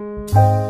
Thank you.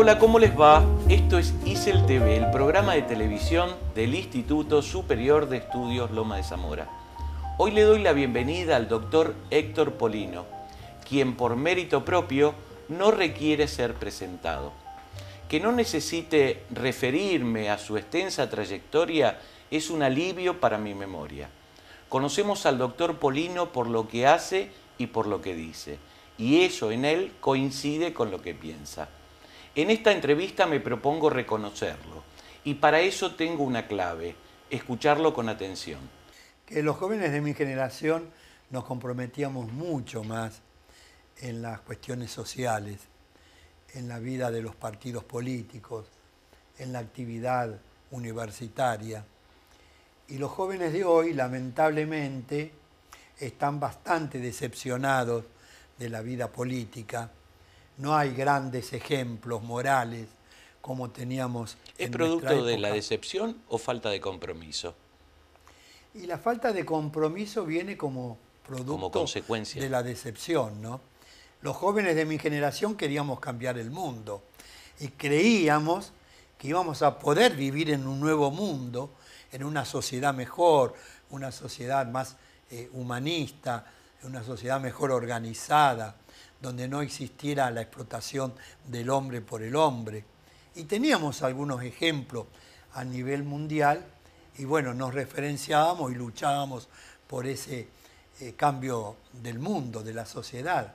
hola, ¿cómo les va? Esto es ISEL TV, el programa de televisión del Instituto Superior de Estudios Loma de Zamora. Hoy le doy la bienvenida al doctor Héctor Polino, quien por mérito propio no requiere ser presentado. Que no necesite referirme a su extensa trayectoria es un alivio para mi memoria. Conocemos al doctor Polino por lo que hace y por lo que dice, y eso en él coincide con lo que piensa. En esta entrevista me propongo reconocerlo y para eso tengo una clave, escucharlo con atención. Que los jóvenes de mi generación nos comprometíamos mucho más en las cuestiones sociales, en la vida de los partidos políticos, en la actividad universitaria. Y los jóvenes de hoy, lamentablemente, están bastante decepcionados de la vida política no hay grandes ejemplos morales como teníamos. ¿Es producto de la decepción o falta de compromiso? Y la falta de compromiso viene como producto de la decepción, ¿no? Los jóvenes de mi generación queríamos cambiar el mundo y creíamos que íbamos a poder vivir en un nuevo mundo, en una sociedad mejor, una sociedad más eh, humanista, una sociedad mejor organizada donde no existiera la explotación del hombre por el hombre. Y teníamos algunos ejemplos a nivel mundial y bueno, nos referenciábamos y luchábamos por ese eh, cambio del mundo, de la sociedad.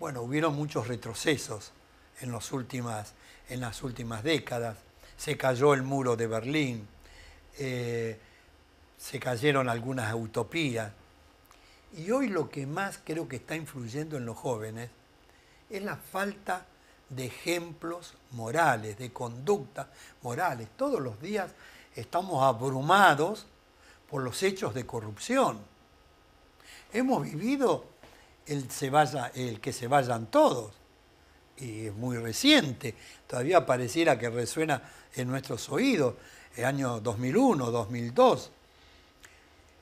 Bueno, hubieron muchos retrocesos en, últimas, en las últimas décadas. Se cayó el muro de Berlín, eh, se cayeron algunas utopías, y hoy lo que más creo que está influyendo en los jóvenes es la falta de ejemplos morales, de conductas morales. Todos los días estamos abrumados por los hechos de corrupción. Hemos vivido el, se el que se vayan todos, y es muy reciente, todavía pareciera que resuena en nuestros oídos, el año 2001, 2002.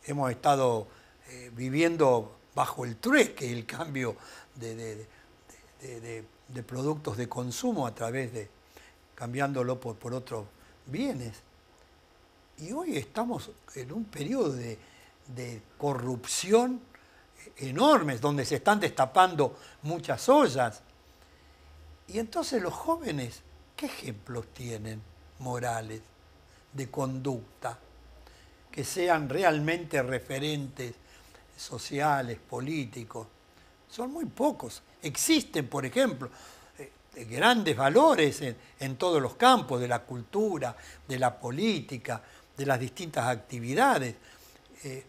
Hemos estado eh, viviendo bajo el trueque, el cambio de, productos de consumo a través de cambiándolo por, otros bienes. Y hoy estamos en un periodo de, corrupción enormes, donde se están destapando muchas ollas. Y entonces los jóvenes, ¿qué ejemplos tienen morales de conducta que sean realmente referentes sociales, políticos. Son muy pocos. Existen, por ejemplo, eh, eh, grandes valores en, todos los campos, de la cultura, de la política, de las distintas actividades. Eh,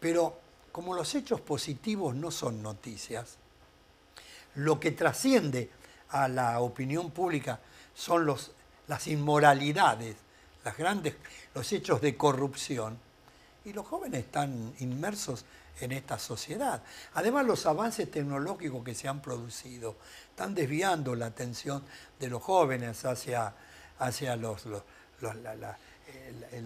pero como los hechos positivos no son noticias, lo que trasciende a la opinión pública son las inmoralidades, los hechos de corrupción. Y los jóvenes están inmersos en esta sociedad. Además, los avances tecnológicos que se han producido están desviando la atención de los jóvenes hacia, hacia los, la, eh,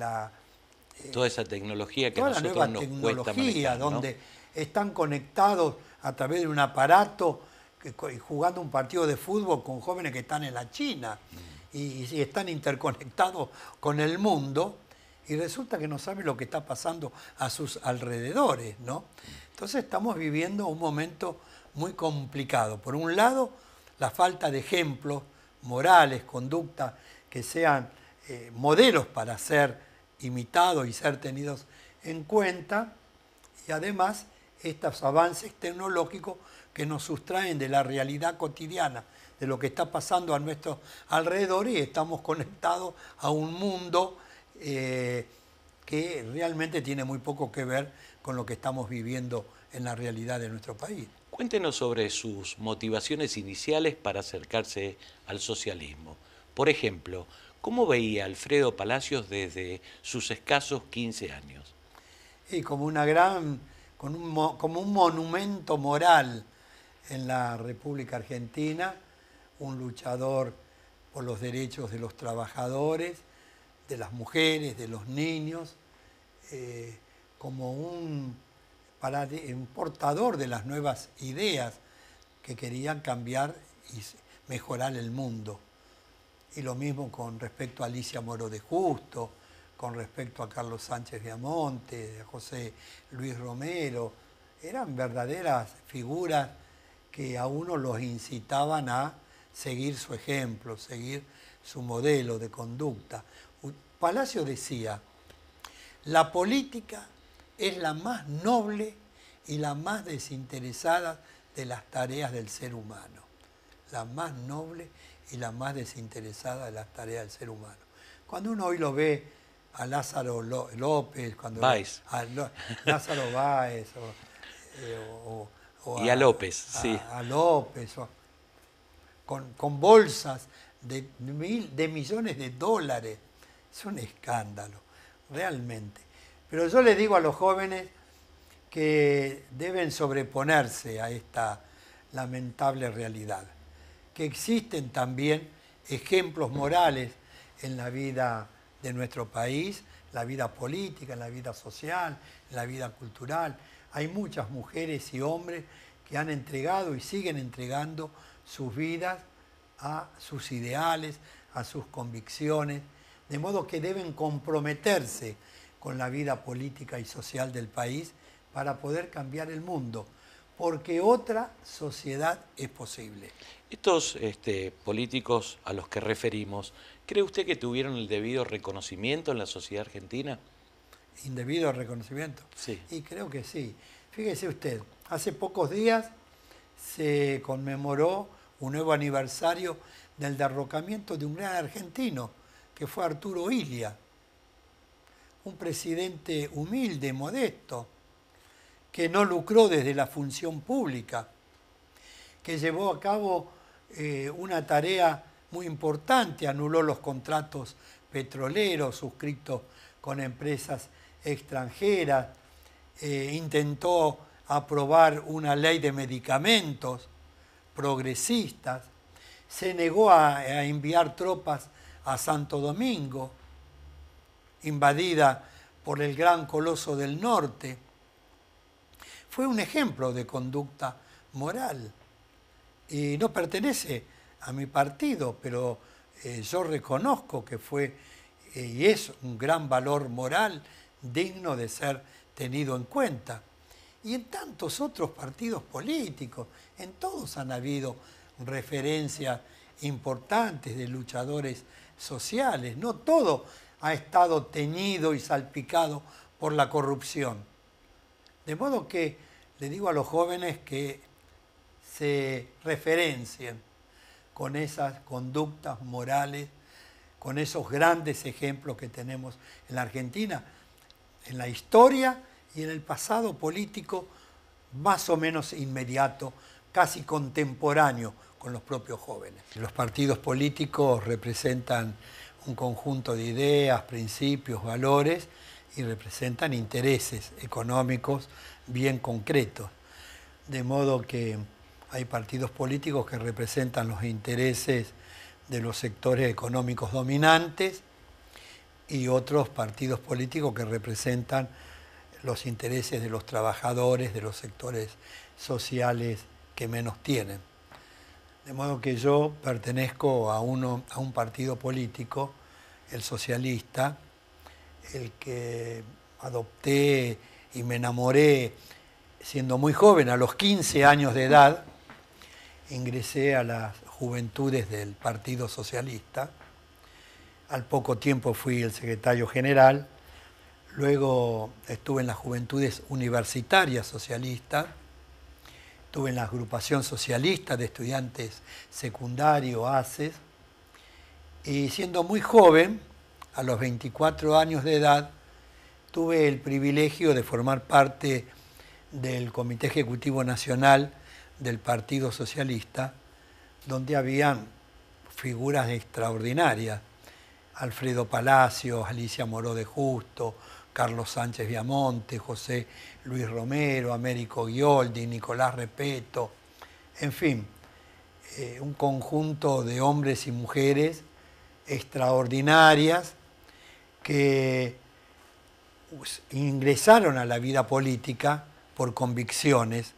eh, toda esa tecnología que toda la nueva tecnología donde están conectados a través de un aparato que, jugando un partido de fútbol con jóvenes que están en la China mm. y, están interconectados con el mundo y resulta que no sabe lo que está pasando a sus alrededores, ¿no? Entonces estamos viviendo un momento muy complicado. Por un lado, la falta de ejemplos morales, conductas que sean eh, modelos para ser imitados y ser tenidos en cuenta, y además estos avances tecnológicos que nos sustraen de la realidad cotidiana, de lo que está pasando a nuestro alrededor y estamos conectados a un mundo eh, que realmente tiene muy poco que ver con lo que estamos viviendo en la realidad de nuestro país. Cuéntenos sobre sus motivaciones iniciales para acercarse al socialismo. Por ejemplo, ¿cómo veía Alfredo Palacios desde sus escasos 15 años? Y como una gran, como un monumento moral en la República Argentina, un luchador por los derechos de los trabajadores, de las mujeres, de los niños, eh, como un, portador de las nuevas ideas que querían cambiar y mejorar el mundo. Y lo mismo con respecto a Alicia Moro de Justo, con respecto a Carlos Sánchez Diamonte, a José Luis Romero. Eran verdaderas figuras que a uno los incitaban a seguir su ejemplo, seguir su modelo de conducta. Palacio decía, la política es la más noble y la más desinteresada de las tareas del ser humano. La más noble y la más desinteresada de las tareas del ser humano. Cuando uno hoy lo ve a Lázaro López, cuando A Lázaro Báez o, eh, y a, López, sí. A López, con, bolsas de millones de dólares es un escándalo, realmente. Pero yo le digo a los jóvenes que deben sobreponerse a esta lamentable realidad, que existen también ejemplos morales en la vida de nuestro país, la vida política, la vida social, la vida cultural. Hay muchas mujeres y hombres que han entregado y siguen entregando sus vidas a sus ideales, a sus convicciones de modo que deben comprometerse con la vida política y social del país para poder cambiar el mundo, porque otra sociedad es posible. Estos este, políticos a los que referimos, ¿cree usted que tuvieron el debido reconocimiento en la sociedad argentina? ¿Indebido reconocimiento? Sí. Y creo que sí. Fíjese usted, hace pocos días se conmemoró un nuevo aniversario del derrocamiento de un gran argentino, que fue Arturo Ilia, un presidente humilde, modesto, que no lucró desde la función pública, que llevó a cabo eh, una tarea muy importante, anuló los contratos petroleros suscritos con empresas extranjeras, eh, intentó aprobar una ley de medicamentos progresistas, se negó a enviar tropas a Santo Domingo, invadida por el gran coloso del norte, fue un ejemplo de conducta moral. Y no pertenece a mi partido, pero eh, yo reconozco que fue eh, y es un gran valor moral digno de ser tenido en cuenta. Y en tantos otros partidos políticos, en todos han habido referencias importantes de luchadores sociales. No todo ha estado teñido y salpicado por la corrupción. De modo que le digo a los jóvenes que se referencien con esas conductas morales, con esos grandes ejemplos que tenemos en la Argentina, en la historia y en el pasado político más o menos inmediato, casi contemporáneo, con los propios jóvenes. Los partidos políticos representan un conjunto de ideas, principios, valores y representan intereses económicos bien concretos. De modo que hay partidos políticos que representan los intereses de los sectores económicos dominantes y otros partidos políticos que representan los intereses de los trabajadores, de los sectores sociales que menos tienen. De modo que yo pertenezco a, uno, a un partido político, el socialista, el que adopté y me enamoré siendo muy joven, a los 15 años de edad, ingresé a las juventudes del Partido Socialista. Al poco tiempo fui el secretario general, luego estuve en las juventudes universitarias socialistas estuve en la agrupación socialista de estudiantes secundario, ACES, y siendo muy joven, a los 24 años de edad, tuve el privilegio de formar parte del Comité Ejecutivo Nacional del Partido Socialista, donde habían figuras extraordinarias, Alfredo Palacios, Alicia Moró de Justo, Carlos Sánchez Viamonte, José Luis Romero, Américo Gioldi, Nicolás Repeto, en fin, eh, un conjunto de hombres y mujeres extraordinarias que pues, ingresaron a la vida política por convicciones,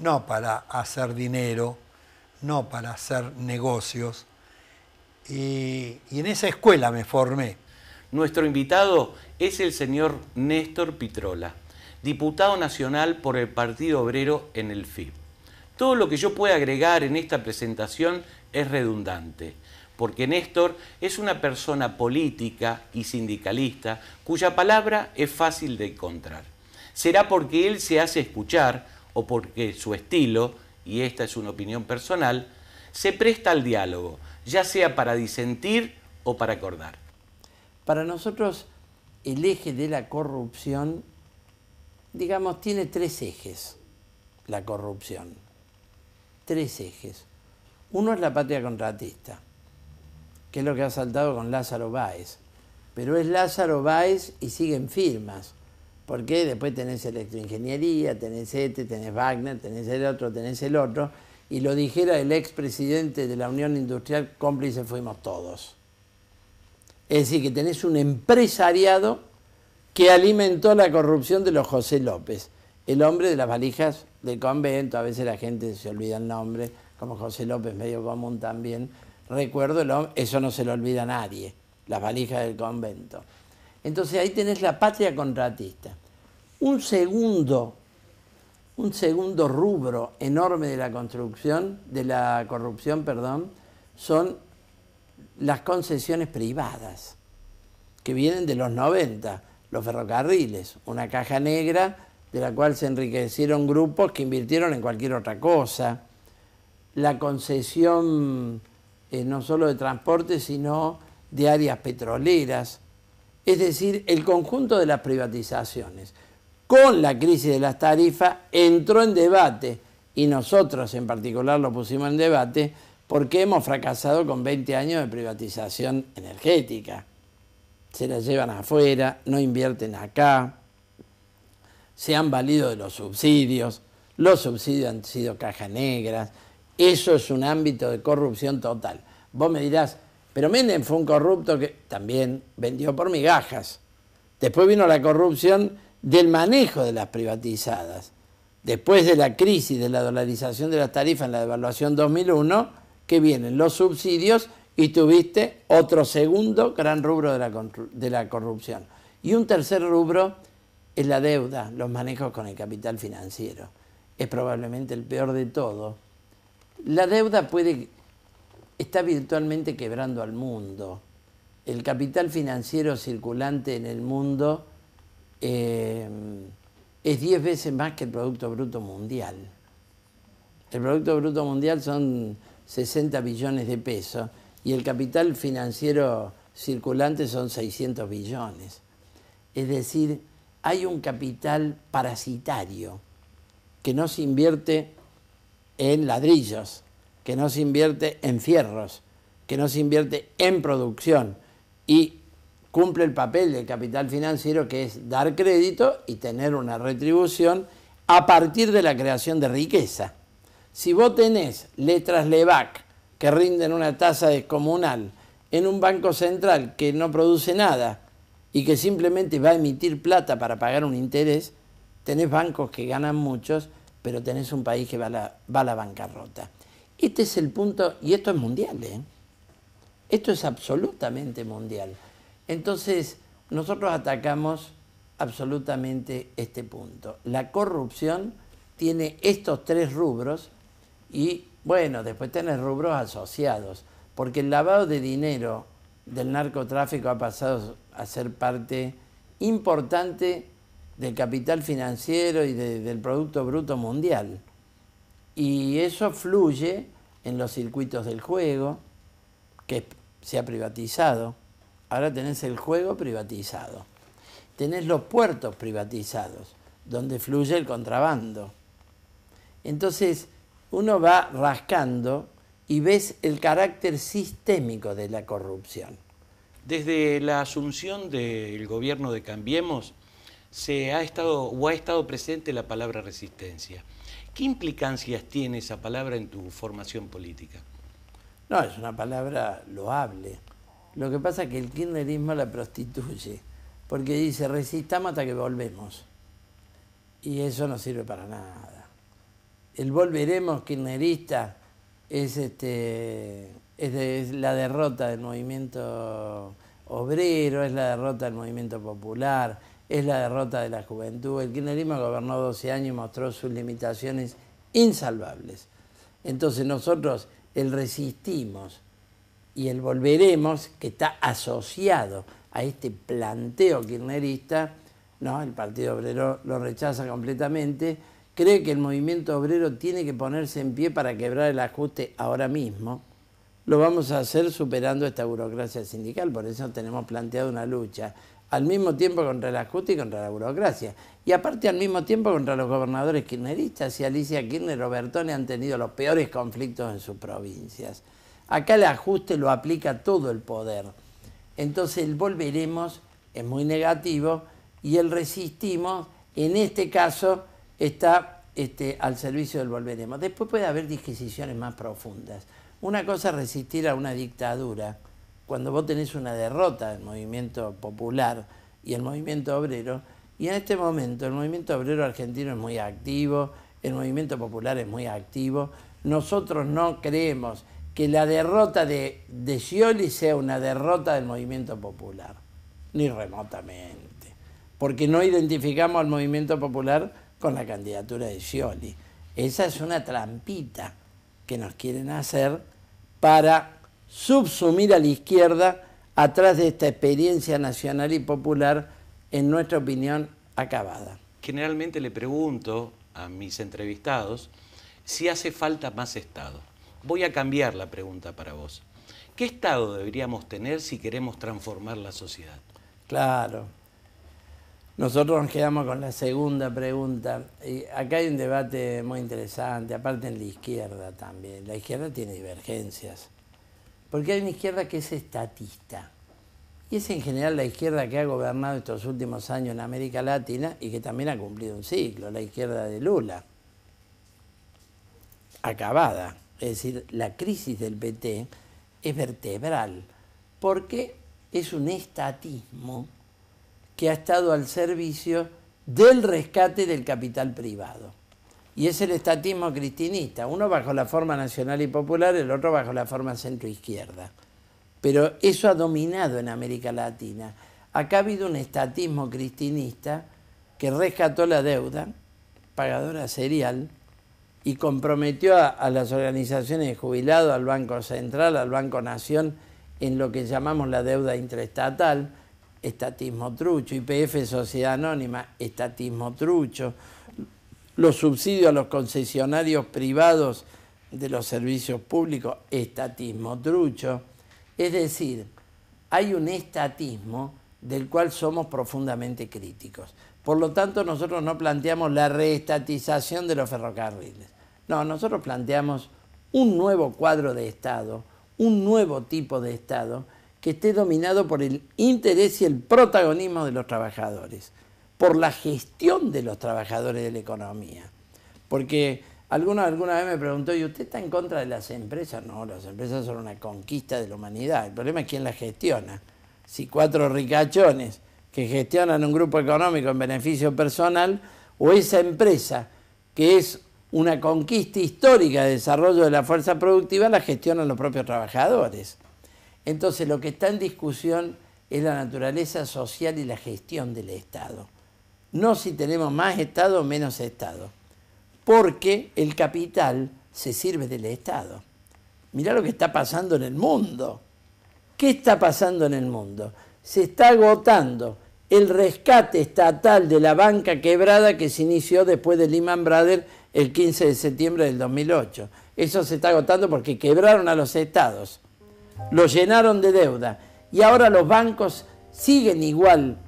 no para hacer dinero, no para hacer negocios. y, en esa escuela me formé. Nuestro invitado es el señor Néstor Pitrola diputado nacional por el Partido Obrero en el FIB. Todo lo que yo pueda agregar en esta presentación es redundante, porque Néstor es una persona política y sindicalista cuya palabra es fácil de encontrar. Será porque él se hace escuchar o porque su estilo, y esta es una opinión personal, se presta al diálogo, ya sea para disentir o para acordar. Para nosotros, el eje de la corrupción digamos, tiene tres ejes la corrupción. Tres ejes. Uno es la patria contratista, que es lo que ha saltado con Lázaro Báez. Pero es Lázaro Báez y siguen firmas. Porque después tenés electroingeniería, tenés este, tenés Wagner, tenés el otro, tenés el otro. Y lo dijera el expresidente de la Unión Industrial, cómplices fuimos todos. Es decir, que tenés un empresariado que alimentó la corrupción de los José López, el hombre de las valijas del convento, a veces la gente se olvida el nombre, como José López, medio común también, recuerdo, eso no se lo olvida a nadie, las valijas del convento. Entonces ahí tenés la patria contratista. Un segundo, un segundo rubro enorme de la construcción, de la corrupción, perdón, son las concesiones privadas, que vienen de los 90 los ferrocarriles, una caja negra de la cual se enriquecieron grupos que invirtieron en cualquier otra cosa, la concesión eh, no solo de transporte, sino de áreas petroleras, es decir, el conjunto de las privatizaciones. Con la crisis de las tarifas entró en debate, y nosotros en particular lo pusimos en debate, porque hemos fracasado con 20 años de privatización energética se las llevan afuera, no invierten acá, se han valido de los subsidios, los subsidios han sido cajas negras, eso es un ámbito de corrupción total. Vos me dirás, pero Menem fue un corrupto que también vendió por migajas. Después vino la corrupción del manejo de las privatizadas. Después de la crisis de la dolarización de las tarifas en la devaluación 2001, que vienen los subsidios y tuviste otro segundo gran rubro de la, corrupción. Y un tercer rubro es la deuda, los manejos con el capital financiero. Es probablemente el peor de todo. La deuda puede está virtualmente quebrando al mundo. El capital financiero circulante en el mundo eh, es 10 veces más que el Producto Bruto Mundial. El Producto Bruto Mundial son 60 billones de pesos y el capital financiero circulante son 600 billones. Es decir, hay un capital parasitario que no se invierte en ladrillos, que no se invierte en fierros, que no se invierte en producción y cumple el papel del capital financiero que es dar crédito y tener una retribución a partir de la creación de riqueza. Si vos tenés letras LEVAC que rinden una tasa descomunal en un banco central que no produce nada y que simplemente va a emitir plata para pagar un interés, tenés bancos que ganan muchos, pero tenés un país que va a la, va la bancarrota. Este es el punto, y esto es mundial, ¿eh? esto es absolutamente mundial. Entonces, nosotros atacamos absolutamente este punto. La corrupción tiene estos tres rubros y bueno, después tenés rubros asociados, porque el lavado de dinero del narcotráfico ha pasado a ser parte importante del capital financiero y del Producto Bruto Mundial. Y eso fluye en los circuitos del juego, que se ha privatizado. Ahora tenés el juego privatizado. Tenés los puertos privatizados, donde fluye el contrabando. Entonces, uno va rascando y ves el carácter sistémico de la corrupción. Desde la asunción del gobierno de Cambiemos, se ha estado o ha estado presente la palabra resistencia. ¿Qué implicancias tiene esa palabra en tu formación política? No, es una palabra loable. Lo que pasa es que el kirchnerismo la prostituye, porque dice resistamos hasta que volvemos. Y eso no sirve para nada el volveremos kirchnerista es, este, es, la derrota del movimiento obrero, es la derrota del movimiento popular, es la derrota de la juventud. El kirchnerismo gobernó 12 años y mostró sus limitaciones insalvables. Entonces nosotros el resistimos y el volveremos, que está asociado a este planteo kirchnerista, ¿no? el Partido Obrero lo rechaza completamente, cree que el movimiento obrero tiene que ponerse en pie para quebrar el ajuste ahora mismo, lo vamos a hacer superando esta burocracia sindical, por eso tenemos planteado una lucha, al mismo tiempo contra el ajuste y contra la burocracia, y aparte al mismo tiempo contra los gobernadores kirchneristas, y Alicia Kirchner y Robertone han tenido los peores conflictos en sus provincias. Acá el ajuste lo aplica todo el poder, entonces el volveremos es muy negativo y el resistimos, en este caso, está este, al servicio del volveremos. Después puede haber disquisiciones más profundas. Una cosa es resistir a una dictadura, cuando vos tenés una derrota del movimiento popular y el movimiento obrero, y en este momento el movimiento obrero argentino es muy activo, el movimiento popular es muy activo, nosotros no creemos que la derrota de, de Scioli sea una derrota del movimiento popular, ni remotamente, porque no identificamos al movimiento popular con la candidatura de Scioli. Esa es una trampita que nos quieren hacer para subsumir a la izquierda atrás de esta experiencia nacional y popular, en nuestra opinión, acabada. Generalmente le pregunto a mis entrevistados si hace falta más Estado. Voy a cambiar la pregunta para vos. ¿Qué Estado deberíamos tener si queremos transformar la sociedad? Claro, nosotros nos quedamos con la segunda pregunta. Y acá hay un debate muy interesante, aparte en la izquierda también. La izquierda tiene divergencias. Porque hay una izquierda que es estatista. Y es en general la izquierda que ha gobernado estos últimos años en América Latina y que también ha cumplido un ciclo, la izquierda de Lula. Acabada. Es decir, la crisis del PT es vertebral, porque es un estatismo que ha estado al servicio del rescate del capital privado. Y es el estatismo cristinista, uno bajo la forma nacional y popular, el otro bajo la forma centroizquierda. Pero eso ha dominado en América Latina. Acá ha habido un estatismo cristinista que rescató la deuda, pagadora serial, y comprometió a, las organizaciones de jubilados, al Banco Central, al Banco Nación, en lo que llamamos la deuda intraestatal, estatismo trucho, YPF, Sociedad Anónima, estatismo trucho, los subsidios a los concesionarios privados de los servicios públicos, estatismo trucho. Es decir, hay un estatismo del cual somos profundamente críticos. Por lo tanto, nosotros no planteamos la reestatización de los ferrocarriles. No, nosotros planteamos un nuevo cuadro de Estado, un nuevo tipo de Estado que esté dominado por el interés y el protagonismo de los trabajadores, por la gestión de los trabajadores de la economía. Porque alguna vez me preguntó, ¿y usted está en contra de las empresas? No, las empresas son una conquista de la humanidad. El problema es quién las gestiona. Si cuatro ricachones que gestionan un grupo económico en beneficio personal, o esa empresa que es una conquista histórica de desarrollo de la fuerza productiva la gestionan los propios trabajadores. Entonces lo que está en discusión es la naturaleza social y la gestión del Estado. No si tenemos más Estado o menos Estado, porque el capital se sirve del Estado. Mirá lo que está pasando en el mundo. ¿Qué está pasando en el mundo? Se está agotando el rescate estatal de la banca quebrada que se inició después de Lehman Brothers el 15 de septiembre del 2008. Eso se está agotando porque quebraron a los estados lo llenaron de deuda y ahora los bancos siguen igual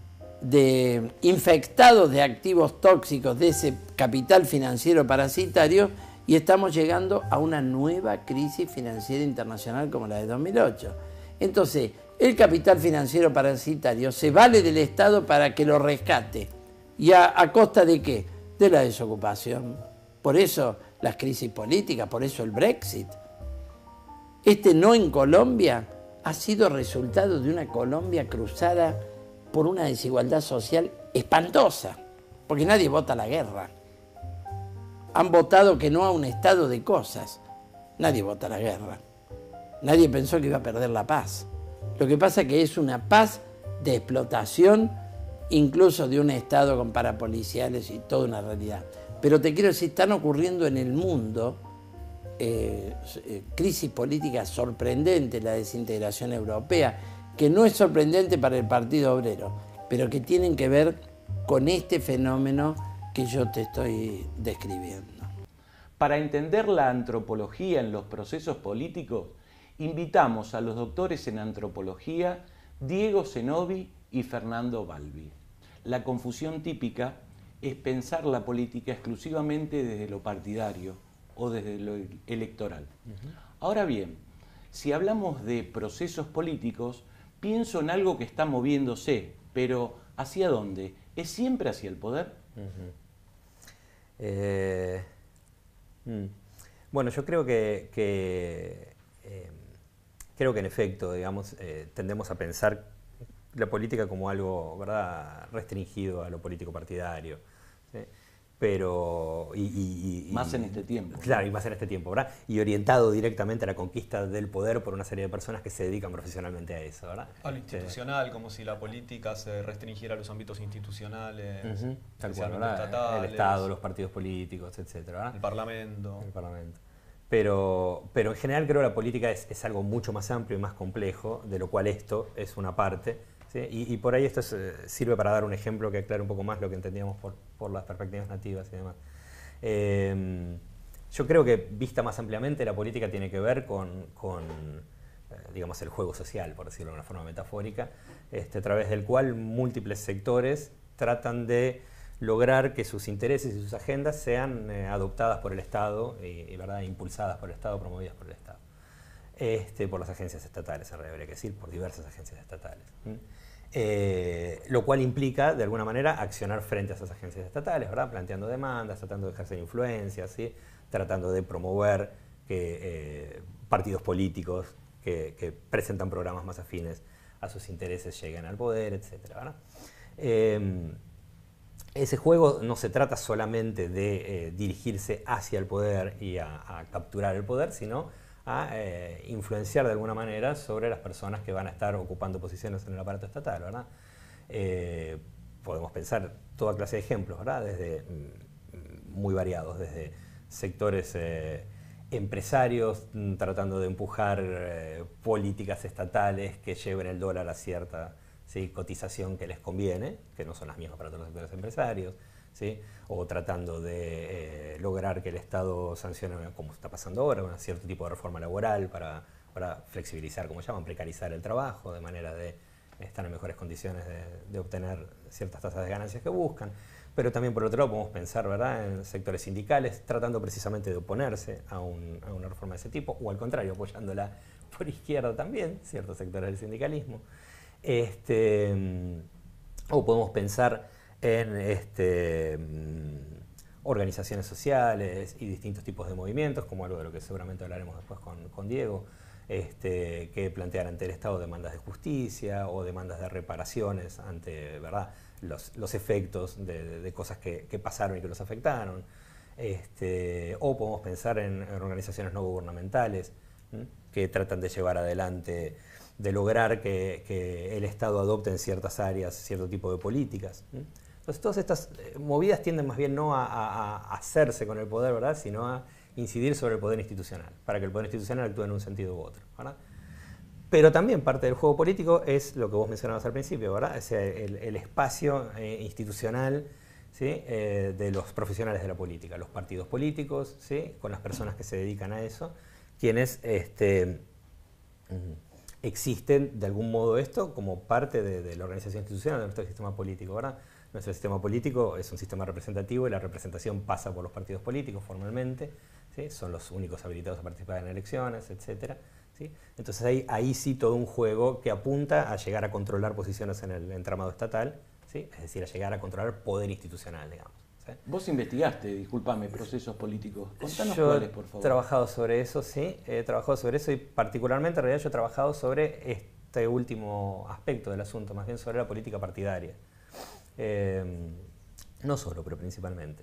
de infectados de activos tóxicos de ese capital financiero parasitario y estamos llegando a una nueva crisis financiera internacional como la de 2008. Entonces, el capital financiero parasitario se vale del Estado para que lo rescate. ¿Y a, a costa de qué? De la desocupación. Por eso las crisis políticas, por eso el Brexit. Este no en Colombia ha sido resultado de una Colombia cruzada por una desigualdad social espantosa, porque nadie vota la guerra. Han votado que no a un estado de cosas. Nadie vota la guerra. Nadie pensó que iba a perder la paz. Lo que pasa es que es una paz de explotación, incluso de un estado con parapoliciales y toda una realidad. Pero te quiero decir, están ocurriendo en el mundo eh, crisis política sorprendente, la desintegración europea, que no es sorprendente para el Partido Obrero, pero que tienen que ver con este fenómeno que yo te estoy describiendo. Para entender la antropología en los procesos políticos, invitamos a los doctores en antropología Diego Zenobi y Fernando Balbi. La confusión típica es pensar la política exclusivamente desde lo partidario, o desde lo e-, electoral. Ahora bien, si hablamos de procesos políticos, pienso en algo que está moviéndose, pero ¿hacia dónde? ¿Es siempre hacia el poder? Eh, mm. bueno, yo creo que, eh, creo que en efecto, digamos, eh, tendemos a pensar la política como algo ¿verdad? restringido a lo político partidario pero... Y, más en este tiempo. Claro, y más en este tiempo, ¿verdad? Y orientado directamente a la conquista del poder por una serie de personas que se dedican profesionalmente a eso, ¿verdad? A lo institucional, como si la política se restringiera a los ámbitos institucionales, Tal cual, el Estado, los partidos políticos, etcétera, El Parlamento. El Parlamento. Pero, en general creo que la política es algo mucho más amplio y más complejo, de lo cual esto es una parte y, por ahí esto eh, sirve para dar un ejemplo que aclare un poco más lo que entendíamos por, las perspectivas nativas y demás. Em, yo creo que vista más ampliamente la política tiene que ver con, eh, digamos, el juego social, por decirlo de una forma metafórica, este, a través del cual múltiples sectores tratan de lograr que sus intereses y sus agendas sean eh, adoptadas por el Estado y, impulsadas por el Estado, promovidas por el Estado. Este, por las agencias estatales, en realidad habría que decir, por diversas agencias estatales. Eh, lo cual implica, de alguna manera, accionar frente a esas agencias estatales, ¿verdad? planteando demandas, tratando de ejercer influencia, tratando de promover que eh, partidos políticos que, presentan programas más afines a sus intereses lleguen al poder, etc. Em, ese juego no se trata solamente de eh, dirigirse hacia el poder y a capturar el poder, sino a eh, influenciar de alguna manera sobre las personas que van a estar ocupando posiciones en el aparato estatal, ¿verdad? Eh, podemos pensar toda clase de ejemplos, ¿verdad? Desde mm, muy variados, desde sectores eh, empresarios mm, tratando de empujar políticas estatales que lleven el dólar a cierta cotización que les conviene, que no son las mismas para todos los sectores empresarios, o tratando de eh, lograr que el Estado sancione, como está pasando ahora, un cierto tipo de reforma laboral para, flexibilizar, como llaman, precarizar el trabajo, de manera de estar en mejores condiciones de, obtener ciertas tasas de ganancias que buscan pero también por otro lado podemos pensar ¿verdad? en sectores sindicales tratando precisamente de oponerse a, una reforma de ese tipo, o al contrario, apoyándola por izquierda también, ciertos sectores del sindicalismo. Este, mm, o podemos pensar en este, mm, organizaciones sociales y distintos tipos de movimientos, como algo de lo que seguramente hablaremos después con, Diego, este, que plantear ante el Estado demandas de justicia o demandas de reparaciones ante ¿verdad? Los, efectos de, cosas que, pasaron y que los afectaron. Este, o podemos pensar en, organizaciones no gubernamentales que tratan de llevar adelante, de lograr que, el Estado adopte en ciertas áreas cierto tipo de políticas. Entonces todas estas eh, movidas tienden más bien no a, hacerse con el poder, Sino a incidir sobre el poder institucional, para que el poder institucional actúe en un sentido u otro, Pero también parte del juego político es lo que vos mencionabas al principio, el, espacio eh, institucional eh, de los profesionales de la política, los partidos políticos, con las personas que se dedican a eso, quienes este, mm, existen de algún modo esto como parte de, de la organización institucional de nuestro sistema político, ¿verdad? Nuestro sistema político es un sistema representativo y la representación pasa por los partidos políticos formalmente, ¿sí? son los únicos habilitados a participar en elecciones, etc. ¿sí? Entonces ahí, ahí sí todo un juego que apunta a llegar a controlar posiciones en el entramado estatal, ¿sí? es decir, a llegar a controlar poder institucional, digamos. Vos investigaste, discúlpame, procesos políticos. Contanos yo por favor. He trabajado sobre eso, sí. He trabajado sobre eso y particularmente en realidad yo he trabajado sobre este último aspecto del asunto, más bien sobre la política partidaria. Em, no solo, pero principalmente.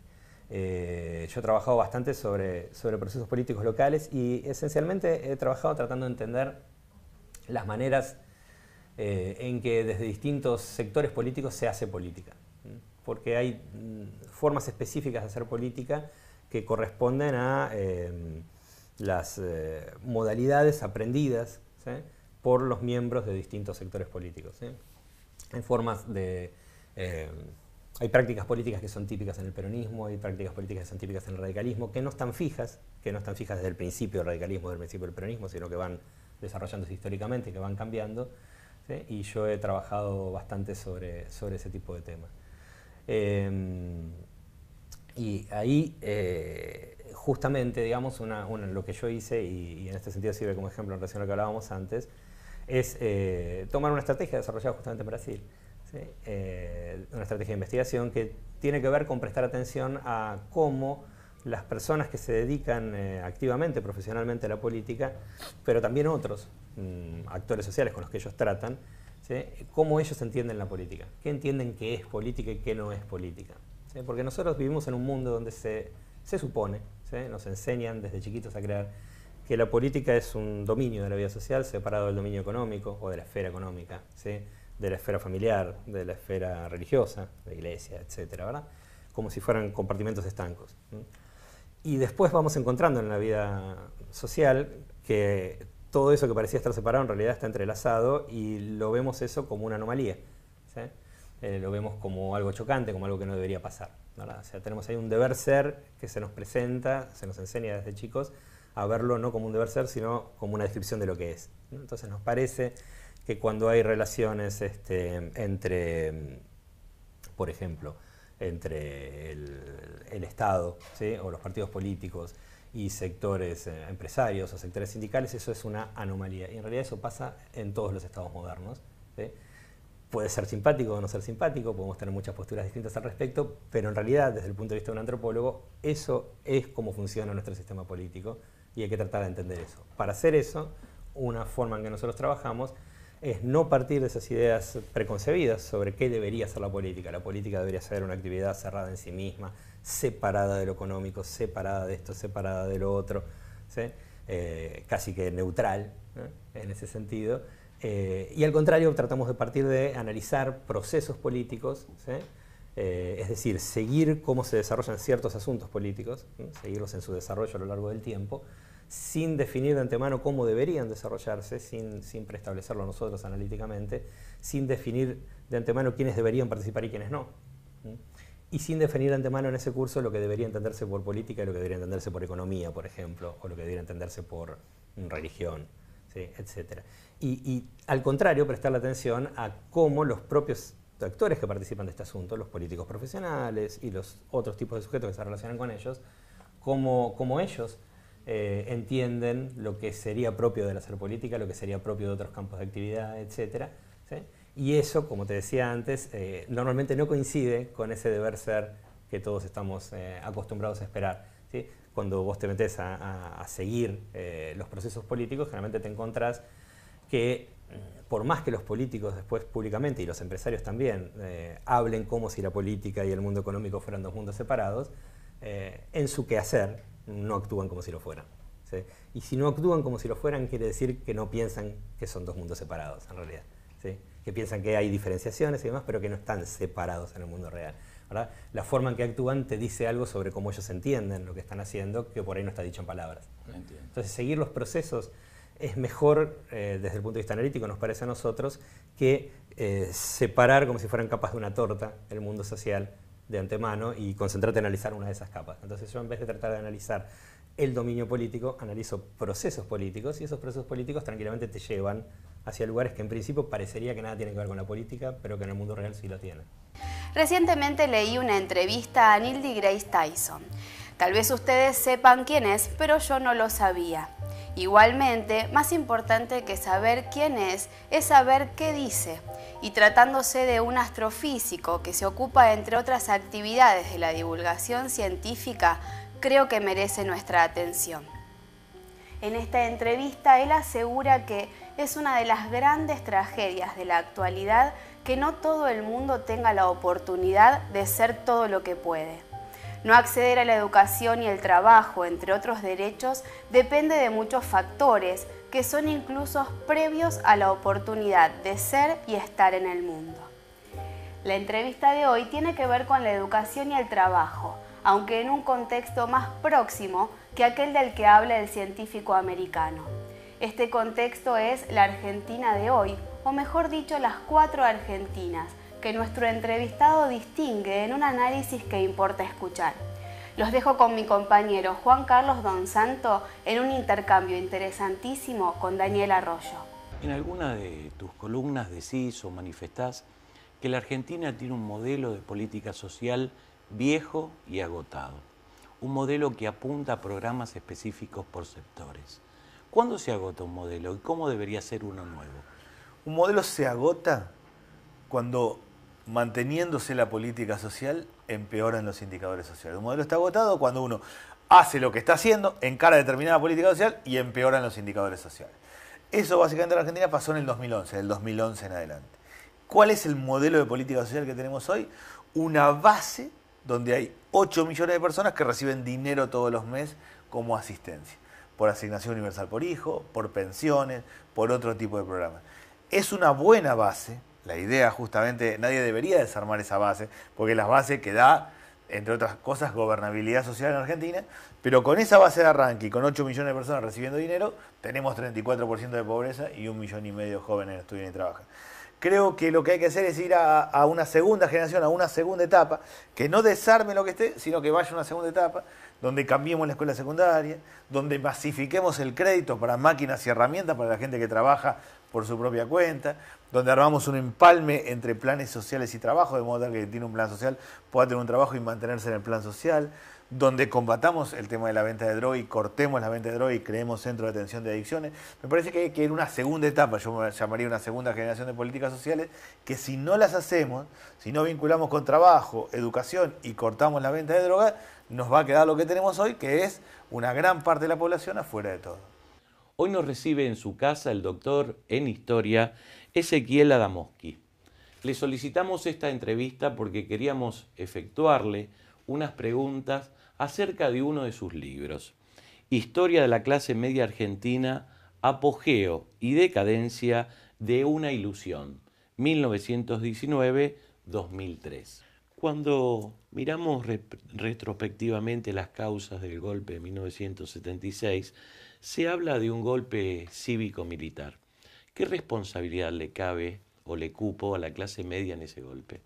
Eh, yo he trabajado bastante sobre, sobre procesos políticos locales y esencialmente he trabajado tratando de entender las maneras eh, en que desde distintos sectores políticos se hace política. Porque hay mm, formas específicas de hacer política que corresponden a em, las eh, modalidades aprendidas por los miembros de distintos sectores políticos. ¿sí? formas de eh, hay prácticas políticas que son típicas en el peronismo, hay prácticas políticas que son típicas en el radicalismo, que no están fijas, que no están fijas desde el principio del radicalismo, desde el principio del peronismo, sino que van desarrollándose históricamente, que van cambiando. Y yo he trabajado bastante sobre, sobre ese tipo de temas. Eh, y ahí, eh, justamente, digamos, lo que yo hice, y, en este sentido sirve como ejemplo en relación a lo que hablábamos antes, es tomar una estrategia desarrollada justamente en Brasil. Eh, una estrategia de investigación que tiene que ver con prestar atención a cómo las personas que se dedican eh, activamente, profesionalmente a la política, pero también otros mm, actores sociales con los que ellos tratan, ¿sí? cómo ellos entienden la política, qué entienden que es política y qué no es política. ¿sí? Porque nosotros vivimos en un mundo donde se, se supone, ¿sí? nos enseñan desde chiquitos a creer que la política es un dominio de la vida social separado del dominio económico o de la esfera económica. ¿sí? de la esfera familiar, de la esfera religiosa, de la iglesia, etcétera, ¿verdad? Como si fueran compartimentos estancos. Y después vamos encontrando en la vida social que todo eso que parecía estar separado en realidad está entrelazado y lo vemos eso como una anomalía. Eh, lo vemos como algo chocante, como algo que no debería pasar. O sea, tenemos ahí un deber ser que se nos presenta, se nos enseña desde chicos a verlo no como un deber ser, sino como una descripción de lo que es. Entonces nos parece que cuando hay relaciones este, entre, por ejemplo, entre el, Estado o los partidos políticos y sectores eh, empresarios o sectores sindicales, eso es una anomalía. Y en realidad eso pasa en todos los estados modernos. Puede ser simpático o no ser simpático, podemos tener muchas posturas distintas al respecto, pero en realidad, desde el punto de vista de un antropólogo, eso es cómo funciona nuestro sistema político y hay que tratar de entender eso. Para hacer eso, una forma en que nosotros trabajamos es no partir de esas ideas preconcebidas sobre qué debería ser la política. La política debería ser una actividad cerrada en sí misma, separada de lo económico, separada de esto, separada de lo otro, eh, casi que neutral en ese sentido. Eh, y al contrario, tratamos de partir de analizar procesos políticos, eh, es decir, seguir cómo se desarrollan ciertos asuntos políticos, seguirlos en su desarrollo a lo largo del tiempo sin definir de antemano cómo deberían desarrollarse, sin, sin preestablecerlo nosotros analíticamente, sin definir de antemano quiénes deberían participar y quiénes no. Y sin definir de antemano en ese curso lo que debería entenderse por política y lo que debería entenderse por economía, por ejemplo, o lo que debería entenderse por mm, religión, ¿sí? etc. Y, y al contrario, prestar la atención a cómo los propios actores que participan de este asunto, los políticos profesionales y los otros tipos de sujetos que se relacionan con ellos, cómo, cómo ellos eh, entienden lo que sería propio la hacer política, lo que sería propio de otros campos de actividad, etc. Y eso, como te decía antes, eh, normalmente no coincide con ese deber ser que todos estamos eh, acostumbrados a esperar. Cuando vos te metes a, seguir los procesos políticos, generalmente te encontrás que mm, por más que los políticos después públicamente y los empresarios también hablen como si la política y el mundo económico fueran dos mundos separados, eh, en su quehacer no actúan como si lo fueran. Y si no actúan como si lo fueran, quiere decir que no piensan que son dos mundos separados, en realidad. Que piensan que hay diferenciaciones y demás, pero que no están separados en el mundo real. La forma en que actúan te dice algo sobre cómo ellos entienden lo que están haciendo, que por ahí no está dicho en palabras. Entonces, seguir los procesos es mejor, eh, desde el punto de vista analítico, nos parece a nosotros, que eh, separar como si fueran capas de una torta el mundo social de antemano y concentrarte en analizar una de esas capas. Entonces yo en vez de tratar de analizar el dominio político, analizo procesos políticos y esos procesos políticos tranquilamente te llevan hacia lugares que en principio parecería que nada tiene que ver con la política, pero que en el mundo real sí lo tienen. Recientemente leí una entrevista a Nildi Grace Tyson. Tal vez ustedes sepan quién es, pero yo no lo sabía. Igualmente, más importante que saber quién es, es saber qué dice. Y tratándose de un astrofísico que se ocupa, entre otras actividades, de la divulgación científica, creo que merece nuestra atención. En esta entrevista, él asegura que es una de las grandes tragedias de la actualidad que no todo el mundo tenga la oportunidad de ser todo lo que puede. No acceder a la educación y el trabajo, entre otros derechos, depende de muchos factores que son incluso previos a la oportunidad de ser y estar en el mundo. La entrevista de hoy tiene que ver con la educación y el trabajo, aunque en un contexto más próximo que aquel del que habla el científico americano. Este contexto es la Argentina de hoy, o mejor dicho, las cuatro Argentinas, que nuestro entrevistado distingue en un análisis que importa escuchar. Los dejo con mi compañero Juan Carlos Don Santo en un intercambio interesantísimo con Daniel Arroyo. En alguna de tus columnas decís o manifestás que la Argentina tiene un modelo de política social viejo y agotado, un modelo que apunta a programas específicos por sectores. ¿Cuándo se agota un modelo y cómo debería ser uno nuevo? Un modelo se agota cuando manteniéndose la política social, empeoran los indicadores sociales. Un modelo está agotado cuando uno hace lo que está haciendo, encara determinada política social y empeoran los indicadores sociales. Eso básicamente en la Argentina pasó en el 2011, del 2011 en adelante. ¿Cuál es el modelo de política social que tenemos hoy? Una base donde hay 8 millones de personas que reciben dinero todos los meses como asistencia, por asignación universal por hijo, por pensiones, por otro tipo de programa. Es una buena base la idea justamente, nadie debería desarmar esa base, porque es la base que da, entre otras cosas, gobernabilidad social en Argentina, pero con esa base de arranque y con 8 millones de personas recibiendo dinero, tenemos 34% de pobreza y un millón y medio de jóvenes estudian y trabajan. Creo que lo que hay que hacer es ir a, a una segunda generación, a una segunda etapa, que no desarme lo que esté, sino que vaya a una segunda etapa, donde cambiemos la escuela secundaria, donde masifiquemos el crédito para máquinas y herramientas para la gente que trabaja por su propia cuenta, donde armamos un empalme entre planes sociales y trabajo, de modo que tiene un plan social pueda tener un trabajo y mantenerse en el plan social, donde combatamos el tema de la venta de droga y cortemos la venta de droga y creemos centros de atención de adicciones. Me parece que, que en una segunda etapa, yo me llamaría una segunda generación de políticas sociales, que si no las hacemos, si no vinculamos con trabajo, educación y cortamos la venta de droga, nos va a quedar lo que tenemos hoy, que es una gran parte de la población afuera de todo. Hoy nos recibe en su casa el doctor en historia Ezequiel Adamoski. Le solicitamos esta entrevista porque queríamos efectuarle unas preguntas acerca de uno de sus libros, Historia de la clase media argentina, Apogeo y decadencia de una ilusión, 1919-2003. Cuando miramos retrospectivamente las causas del golpe de 1976, se habla de un golpe cívico-militar. ¿Qué responsabilidad le cabe o le cupo a la clase media en ese golpe?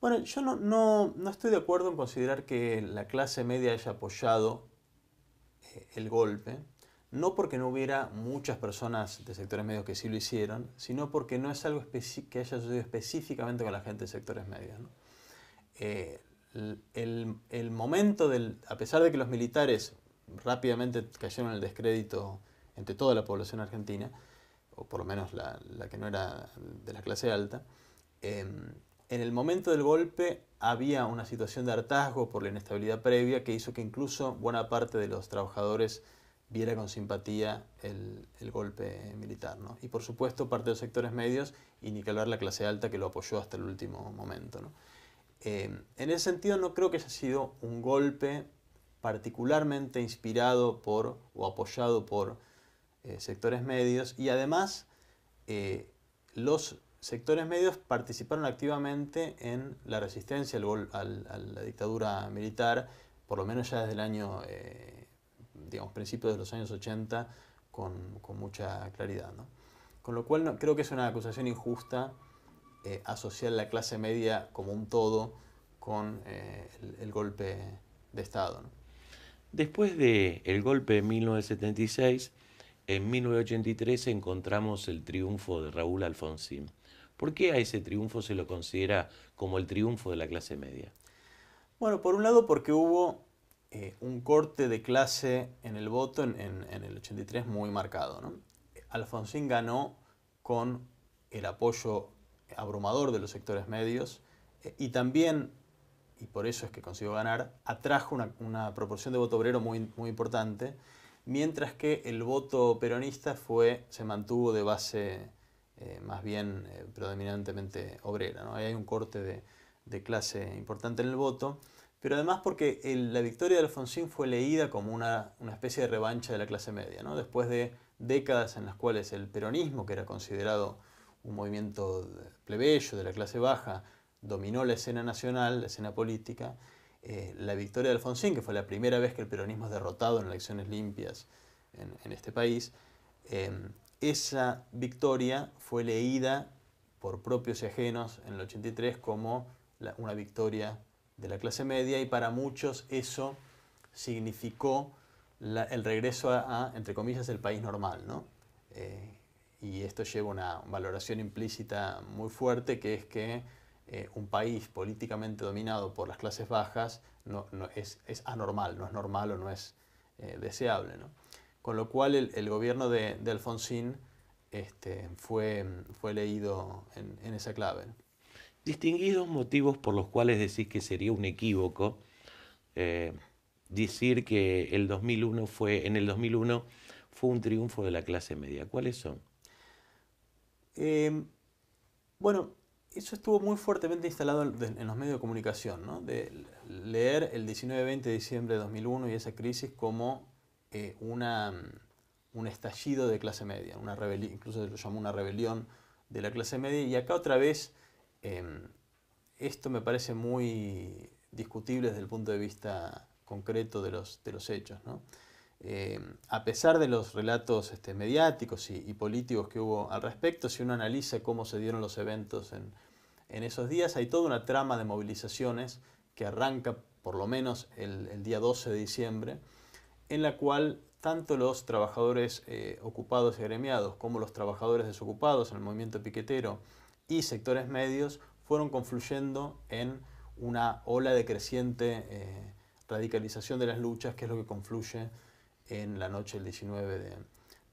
Bueno, yo no, estoy de acuerdo en considerar que la clase media haya apoyado eh, el golpe, no porque no hubiera muchas personas de sectores medios que sí lo hicieron, sino porque no es algo que haya sucedido específicamente con la gente de sectores medios. Eh, el, el, momento del, a pesar de que los militares rápidamente cayeron en el descrédito entre toda la población argentina, o por lo menos la, que no era de la clase alta. Em, en el momento del golpe había una situación de hartazgo por la inestabilidad previa que hizo que incluso buena parte de los trabajadores viera con simpatía el, golpe militar. ¿no? Y por supuesto parte de los sectores medios y ni que hablar la clase alta que lo apoyó hasta el último momento. Em, en ese sentido no creo que haya sido un golpe particularmente inspirado por o apoyado por eh, sectores medios y además eh, los sectores medios participaron activamente en la resistencia a la dictadura militar, por lo menos ya desde el año, eh, digamos, principios de los años 80, con, mucha claridad. ¿no? Con lo cual creo que es una acusación injusta asociar la clase media como un todo con el, golpe de Estado. Después del el golpe de 1976, en 1983 encontramos el triunfo de Raúl Alfonsín. ¿Por qué a ese triunfo se lo considera como el triunfo de la clase media? Bueno, por un lado porque hubo eh, un corte de clase en el voto en, el 83 muy marcado. Alfonsín ganó con el apoyo abrumador de los sectores medios eh, y también y por eso es que consiguió ganar, atrajo una, proporción de voto obrero muy, muy importante, mientras que el voto peronista fue, se mantuvo de base eh, más bien eh, predominantemente obrera. ¿no? hay un corte de, clase importante en el voto, pero además porque la victoria de Alfonsín fue leída como una, una especie de revancha de la clase media, ¿no? después de décadas en las cuales el peronismo, que era considerado un movimiento plebeyo de la clase baja, dominó la escena nacional, la escena política, eh, la victoria de Alfonsín, que fue la primera vez que el peronismo es derrotado en elecciones limpias en, este país, em, esa victoria fue leída por propios y ajenos en el 83 como una victoria de la clase media y para muchos eso significó el regreso a, entre comillas, el país normal. ¿no? Eh, y esto lleva una valoración implícita muy fuerte que es que eh, un país políticamente dominado por las clases bajas no, es, anormal, no es normal o no es eh, deseable. Con lo cual el, gobierno de, Alfonsín este, fue, fue leído en, esa clave. distinguidos motivos por los cuales decís que sería un equívoco eh, decir que el 2001 fue, en el 2001 fue un triunfo de la clase media. ¿Cuáles son? bueno, eso estuvo muy fuertemente instalado en los medios de comunicación, ¿no? de leer el 19-20 de diciembre de 2001 y esa crisis como eh, mm, un estallido de clase media, incluso se lo llamó una rebelión de la clase media. Y acá otra vez, em, esto me parece muy discutible desde el punto de vista concreto de los, de los hechos. ¿no? Eh, a pesar de los relatos este, mediáticos y, políticos que hubo al respecto, si uno analiza cómo se dieron los eventos en, esos días, hay toda una trama de movilizaciones que arranca por lo menos el, día 12 de diciembre, en la cual tanto los trabajadores eh, ocupados y agremiados como los trabajadores desocupados en el movimiento piquetero y sectores medios fueron confluyendo en una ola de creciente eh, radicalización de las luchas, que es lo que confluye en la noche del 19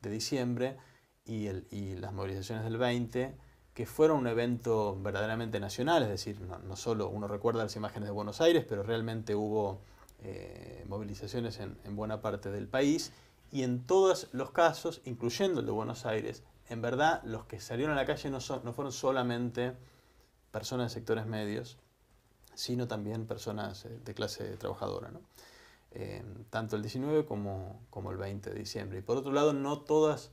de, diciembre y, el, y, las movilizaciones del 20, que fueron un evento verdaderamente nacional, es decir, no, solo uno recuerda las imágenes de Buenos Aires, pero realmente hubo eh, movilizaciones en, en buena parte del país y en todos los casos, incluyendo el de Buenos Aires, en verdad los que salieron a la calle no, no fueron solamente personas de sectores medios, sino también personas eh, de clase trabajadora. ¿no? Eh, tanto el 19 como, el 20 de diciembre. Y por otro lado, no todos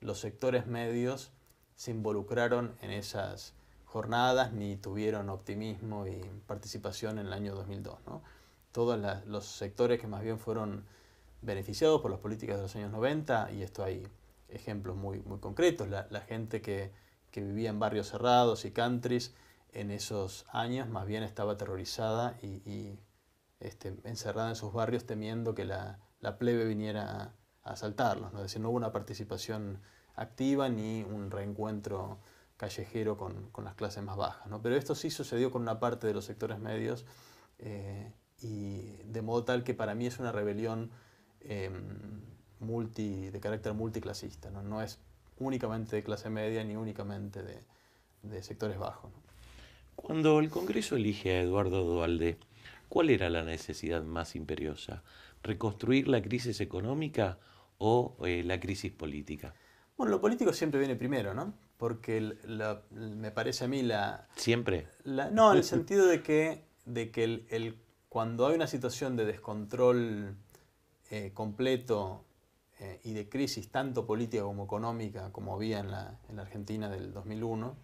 los sectores medios se involucraron en esas jornadas ni tuvieron optimismo y participación en el año 2002. Todos los sectores que más bien fueron beneficiados por las políticas de los años 90, y esto hay ejemplos muy, muy concretos, la, gente que, vivía en barrios cerrados y countries en esos años más bien estaba aterrorizada y este, encerrada en sus barrios temiendo que la, plebe viniera a, asaltarlos. ¿no? decir, no hubo una participación activa ni un reencuentro callejero con, las clases más bajas. Pero esto sí sucedió con una parte de los sectores medios eh, y de modo tal que para mí es una rebelión em, multi, de carácter multiclasista. ¿no? es únicamente de clase media ni únicamente de, sectores bajos. Cuando el Congreso elige a Eduardo Dualde, ¿Cuál era la necesidad más imperiosa? ¿Reconstruir la crisis económica o eh, la crisis política? Bueno, lo político siempre viene primero, ¿no? Porque me parece a mí la... ¿Siempre? no, en el sentido de que, de que el, cuando hay una situación de descontrol eh, completo eh, y de crisis tanto política como económica como había en la, en Argentina del 2001,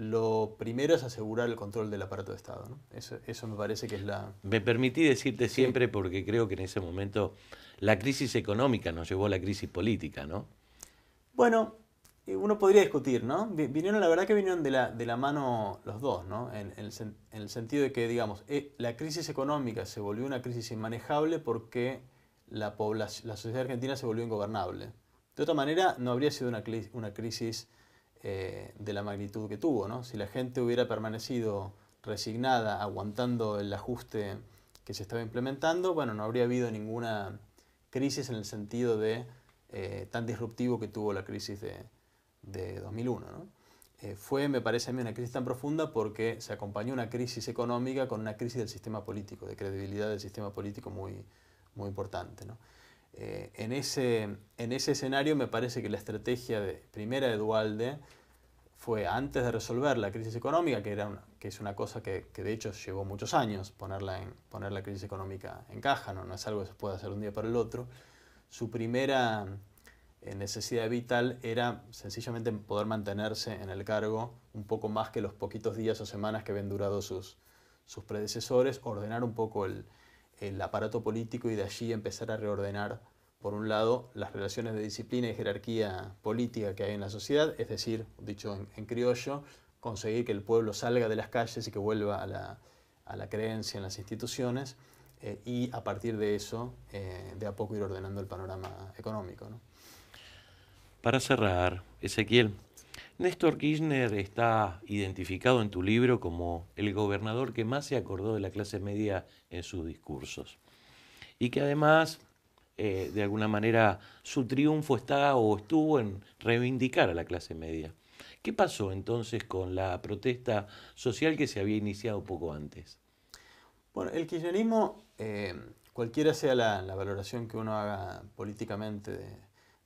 lo primero es asegurar el control del aparato de Estado. Eso, me parece que es la... Me permití decirte siempre, porque creo que en ese momento la crisis económica nos llevó a la crisis política, ¿no? Bueno, eh, uno podría discutir, ¿no? Vinieron, la verdad que vinieron de la, mano los dos, ¿no? En, el, sentido de que, digamos, eh, la crisis económica se volvió una crisis inmanejable porque la, sociedad argentina se volvió ingobernable. De otra manera, no habría sido una crisis eh, de la magnitud que tuvo. ¿no? Si la gente hubiera permanecido resignada, aguantando el ajuste que se estaba implementando, bueno, no habría habido ninguna crisis en el sentido de eh, tan disruptivo que tuvo la crisis de, 2001. Eh, fue, me parece a mí, una crisis tan profunda porque se acompañó una crisis económica con una crisis del sistema político, de credibilidad del sistema político muy, muy importante. ¿no? Eh, en, ese, en ese escenario me parece que la estrategia de, primera de Dualde fue antes de resolver la crisis económica, que, era una, que es una cosa que, de hecho llevó muchos años, ponerla en, poner la crisis económica en caja, ¿no? no es algo que se pueda hacer un día para el otro, su primera eh, necesidad vital era sencillamente poder mantenerse en el cargo un poco más que los poquitos días o semanas que habían durado sus, sus predecesores, ordenar un poco el, el aparato político y de allí empezar a reordenar, por un lado, las relaciones de disciplina y jerarquía política que hay en la sociedad, es decir, dicho en, criollo, conseguir que el pueblo salga de las calles y que vuelva a la, creencia en las instituciones eh, y a partir de eso, eh, de a poco ir ordenando el panorama económico. Para cerrar, Ezequiel, Néstor Kirchner está identificado en tu libro como el gobernador que más se acordó de la clase media en sus discursos y que además, eh, de alguna manera, su triunfo está o estuvo en reivindicar a la clase media. ¿Qué pasó entonces con la protesta social que se había iniciado poco antes? Bueno, el kirchnerismo, eh, cualquiera sea la, valoración que uno haga políticamente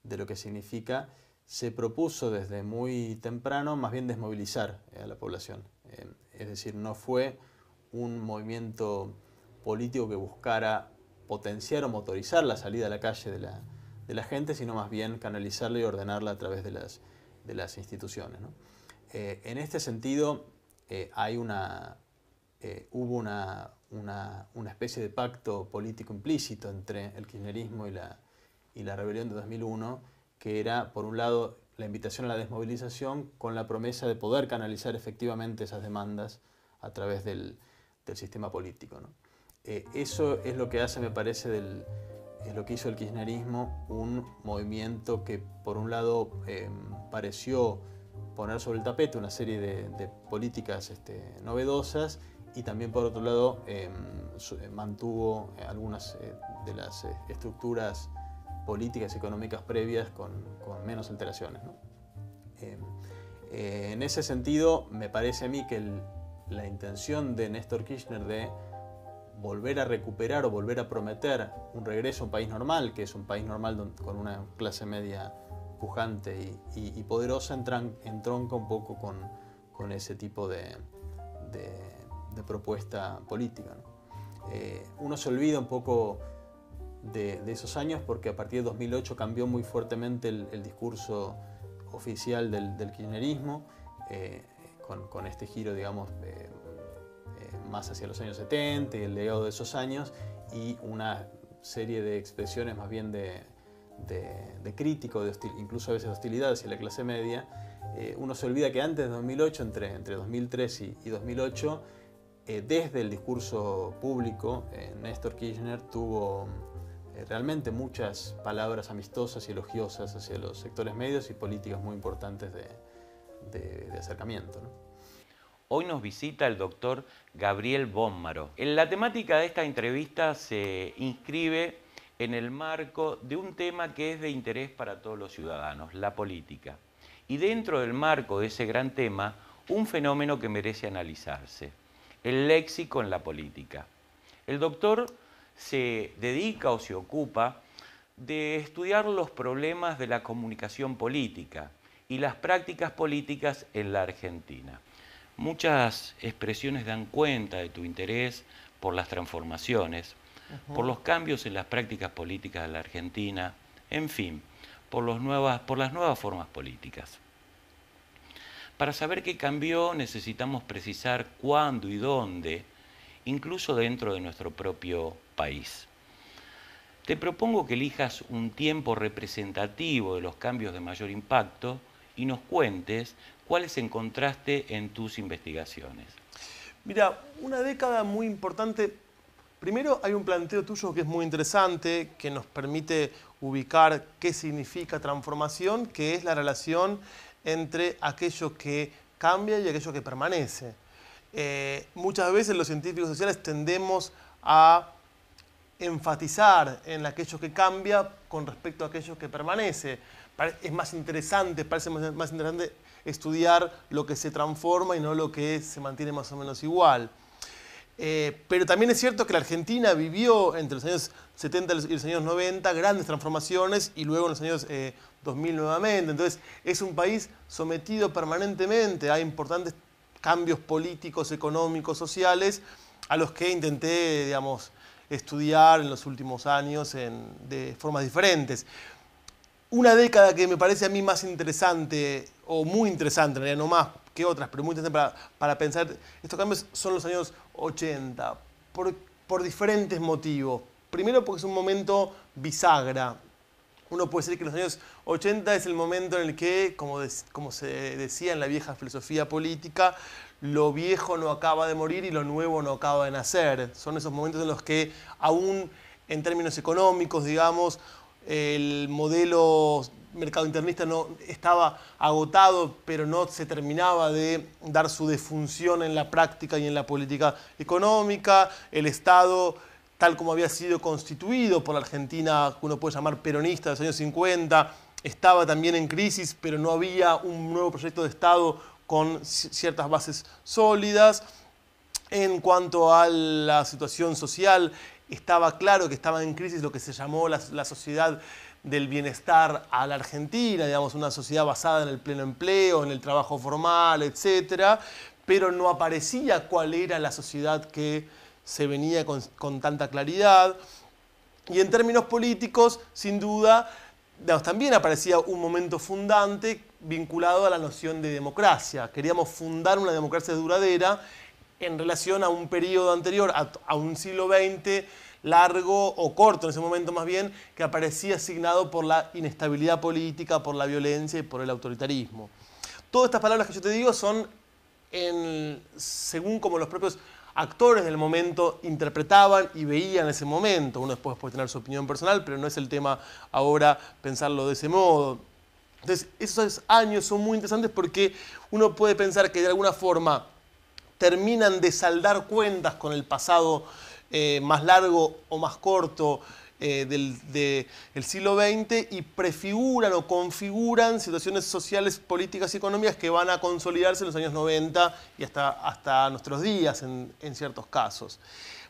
de lo que significa, se propuso desde muy temprano más bien desmovilizar eh, a la población. Eh, es decir, no fue un movimiento político que buscara potenciar o motorizar la salida a la calle de la, gente, sino más bien canalizarla y ordenarla a través de las, instituciones. Eh, en este sentido, hay hubo una, especie de pacto político implícito entre el kirchnerismo y la rebelión de 2001 que era, por un lado, la invitación a la desmovilización con la promesa de poder canalizar efectivamente esas demandas a través del, sistema político. Eh, eso es lo que hace, me parece, lo que hizo el kirchnerismo un movimiento que, por un lado, em, pareció poner sobre el tapete una serie de, políticas este, novedosas y también, por otro lado, em, eh, mantuvo algunas eh, de las estructuras políticas económicas previas con, con menos alteraciones. ¿no? Eh, eh, en ese sentido, me parece a mí que la intención de Néstor Kirchner de volver a recuperar o volver a prometer un regreso a un país normal, que es un país normal con una clase media pujante y, y, poderosa, entran, entronca un poco con, con ese tipo de, de, propuesta política. Eh, uno se olvida un poco de, esos años, porque a partir de 2008 cambió muy fuertemente el, discurso oficial del, kirchnerismo, eh, con, este giro, digamos, eh, eh, más hacia los años 70 y el legado de esos años, y una serie de expresiones más bien de, de, crítico, de hostil, incluso a veces hostilidad hacia la clase media, uno se olvida que antes de 2008, entre, entre 2003 y, y 2008, desde el discurso público, Néstor Kirchner tuvo eh, realmente muchas palabras amistosas y elogiosas hacia los sectores medios y políticas muy importantes de, acercamiento. Hoy nos visita el doctor Gabriel Bómaro. La temática de esta entrevista se inscribe en el marco de un tema que es de interés para todos los ciudadanos, la política. Y dentro del marco de ese gran tema, un fenómeno que merece analizarse, el léxico en la política. El doctor se dedica o se ocupa de estudiar los problemas de la comunicación política y las prácticas políticas en la Argentina. Muchas expresiones dan cuenta de tu interés por las transformaciones, por los cambios en las prácticas políticas de la Argentina, en fin, por, por las nuevas formas políticas. Para saber qué cambió necesitamos precisar cuándo y dónde incluso dentro de nuestro propio país. Te propongo que elijas un tiempo representativo de los cambios de mayor impacto y nos cuentes cuáles encontraste en tus investigaciones. Mira, una década muy importante. Primero hay un planteo tuyo que es muy interesante, que nos permite ubicar qué significa transformación, que es la relación entre aquello que cambia y aquello que permanece. Eh, muchas veces los científicos sociales tendemos a enfatizar en aquello que cambia con respecto a aquello que permanece. Es más interesante, parece más interesante estudiar lo que se transforma y no lo que se mantiene más o menos igual. Eh, pero también es cierto que la Argentina vivió entre los años 70 y los años 90 grandes transformaciones y luego en los años 2000 eh, nuevamente. Entonces es un país sometido permanentemente a importantes cambios políticos, económicos, sociales, a los que intenté, digamos, estudiar en los últimos años de formas diferentes. Una década que me parece a mí más interesante, o muy interesante, en realidad no más que otras, pero muy interesante para, pensar estos cambios, son los años 80, por, por diferentes motivos. Primero porque es un momento bisagra. Uno puede decir que los años 80 es el momento en el que, como, se decía en la vieja filosofía política, lo viejo no acaba de morir y lo nuevo no acaba de nacer. Son esos momentos en los que aún en términos económicos, digamos, el modelo mercado internista no estaba agotado, pero no se terminaba de dar su defunción en la práctica y en la política económica. El Estado, tal como había sido constituido por la Argentina, uno puede llamar peronista de los años 50, estaba también en crisis, pero no había un nuevo proyecto de Estado con ciertas bases sólidas. En cuanto a la situación social, estaba claro que estaba en crisis lo que se llamó la, sociedad del bienestar a la Argentina, digamos, una sociedad basada en el pleno empleo, en el trabajo formal, etc. Pero no aparecía cuál era la sociedad que se venía con, con tanta claridad. Y en términos políticos, sin duda, también aparecía un momento fundante vinculado a la noción de democracia. Queríamos fundar una democracia duradera en relación a un periodo anterior, a, un siglo XX largo o corto en ese momento más bien, que aparecía asignado por la inestabilidad política, por la violencia y por el autoritarismo. Todas estas palabras que yo te digo son, según como los propios actores del momento interpretaban y veían ese momento. Uno después puede tener su opinión personal, pero no es el tema ahora pensarlo de ese modo. Entonces, esos años son muy interesantes porque uno puede pensar que de alguna forma terminan de saldar cuentas con el pasado eh, más largo o más corto eh, del de el siglo XX y prefiguran o configuran situaciones sociales, políticas y económicas que van a consolidarse en los años 90 y hasta, hasta nuestros días en, en ciertos casos.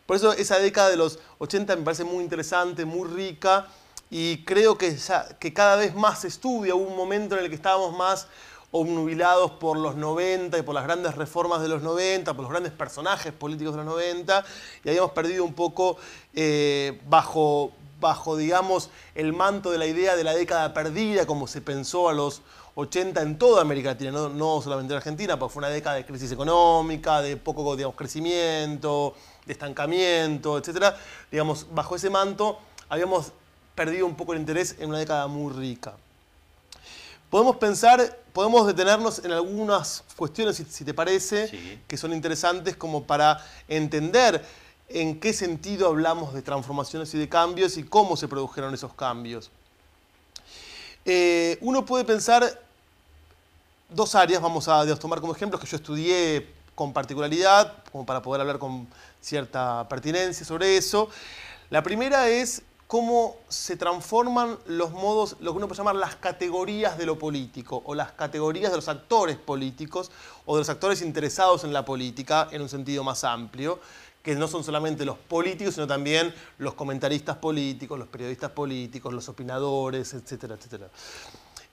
Por eso esa década de los 80 me parece muy interesante, muy rica y creo que, que cada vez más se estudia. un momento en el que estábamos más obnubilados por los 90 y por las grandes reformas de los 90, por los grandes personajes políticos de los 90, y habíamos perdido un poco eh, bajo, bajo, digamos, el manto de la idea de la década perdida, como se pensó a los 80 en toda América Latina, no, solamente en Argentina, porque fue una década de crisis económica, de poco, digamos, crecimiento, de estancamiento, etc. Digamos, bajo ese manto habíamos perdido un poco el interés en una década muy rica. Podemos pensar, podemos detenernos en algunas cuestiones, si, te parece, que son interesantes como para entender en qué sentido hablamos de transformaciones y de cambios y cómo se produjeron esos cambios. Eh, uno puede pensar dos áreas, vamos a tomar como ejemplos que yo estudié con particularidad, como para poder hablar con cierta pertinencia sobre eso. La primera es cómo se transforman los modos, lo que uno puede llamar las categorías de lo político, o las categorías de los actores políticos, o de los actores interesados en la política, en un sentido más amplio, que no son solamente los políticos, sino también los comentaristas políticos, los periodistas políticos, los opinadores, etcétera, etcétera.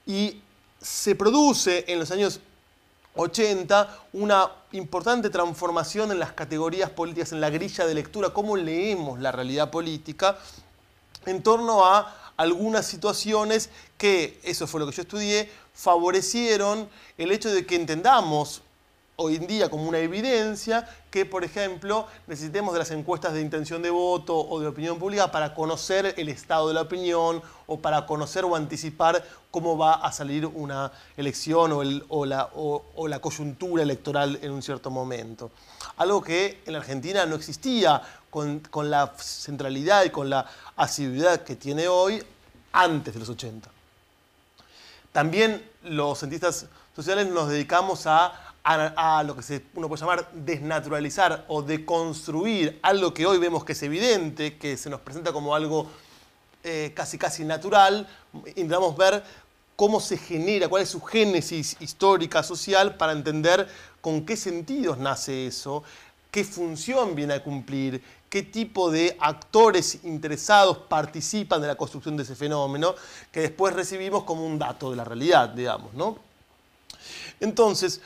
Y se produce en los años 80 una importante transformación en las categorías políticas, en la grilla de lectura, cómo leemos la realidad política en torno a algunas situaciones que, eso fue lo que yo estudié, favorecieron el hecho de que entendamos hoy en día como una evidencia que, por ejemplo, necesitemos de las encuestas de intención de voto o de opinión pública para conocer el estado de la opinión o para conocer o anticipar cómo va a salir una elección o, la, coyuntura electoral en un cierto momento. Algo que en la Argentina no existía con, con la centralidad y con la asiduidad que tiene hoy antes de los 80. También los cientistas sociales nos dedicamos a a, lo que se, uno puede llamar desnaturalizar o deconstruir algo que hoy vemos que es evidente, que se nos presenta como algo eh, casi casi natural, intentamos ver cómo se genera, cuál es su génesis histórica, social, para entender con qué sentidos nace eso, qué función viene a cumplir, qué tipo de actores interesados participan de la construcción de ese fenómeno, que después recibimos como un dato de la realidad, digamos, ¿no? Entonces,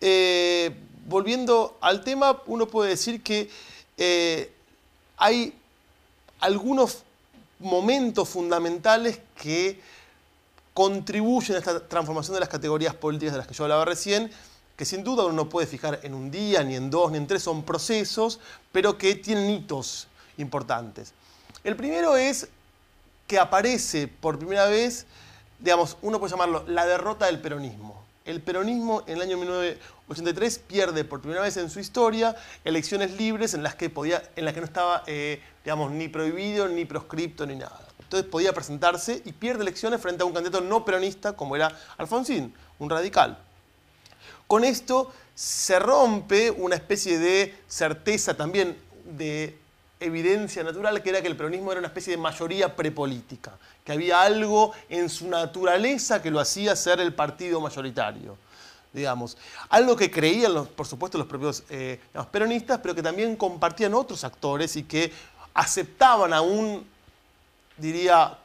eh, volviendo al tema, uno puede decir que eh, hay algunos momentos fundamentales que contribuyen a esta transformación de las categorías políticas de las que yo hablaba recién, que sin duda uno no puede fijar en un día, ni en dos, ni en tres, son procesos, pero que tienen hitos importantes. El primero es que aparece por primera vez, digamos, uno puede llamarlo la derrota del peronismo el peronismo en el año 1983 pierde por primera vez en su historia elecciones libres en las que, podía, en las que no estaba eh, digamos, ni prohibido, ni proscripto, ni nada. Entonces podía presentarse y pierde elecciones frente a un candidato no peronista como era Alfonsín, un radical. Con esto se rompe una especie de certeza también de evidencia natural que era que el peronismo era una especie de mayoría prepolítica que había algo en su naturaleza que lo hacía ser el partido mayoritario. Digamos, algo que creían, por supuesto, los propios eh, peronistas, pero que también compartían otros actores y que aceptaban aún, diría,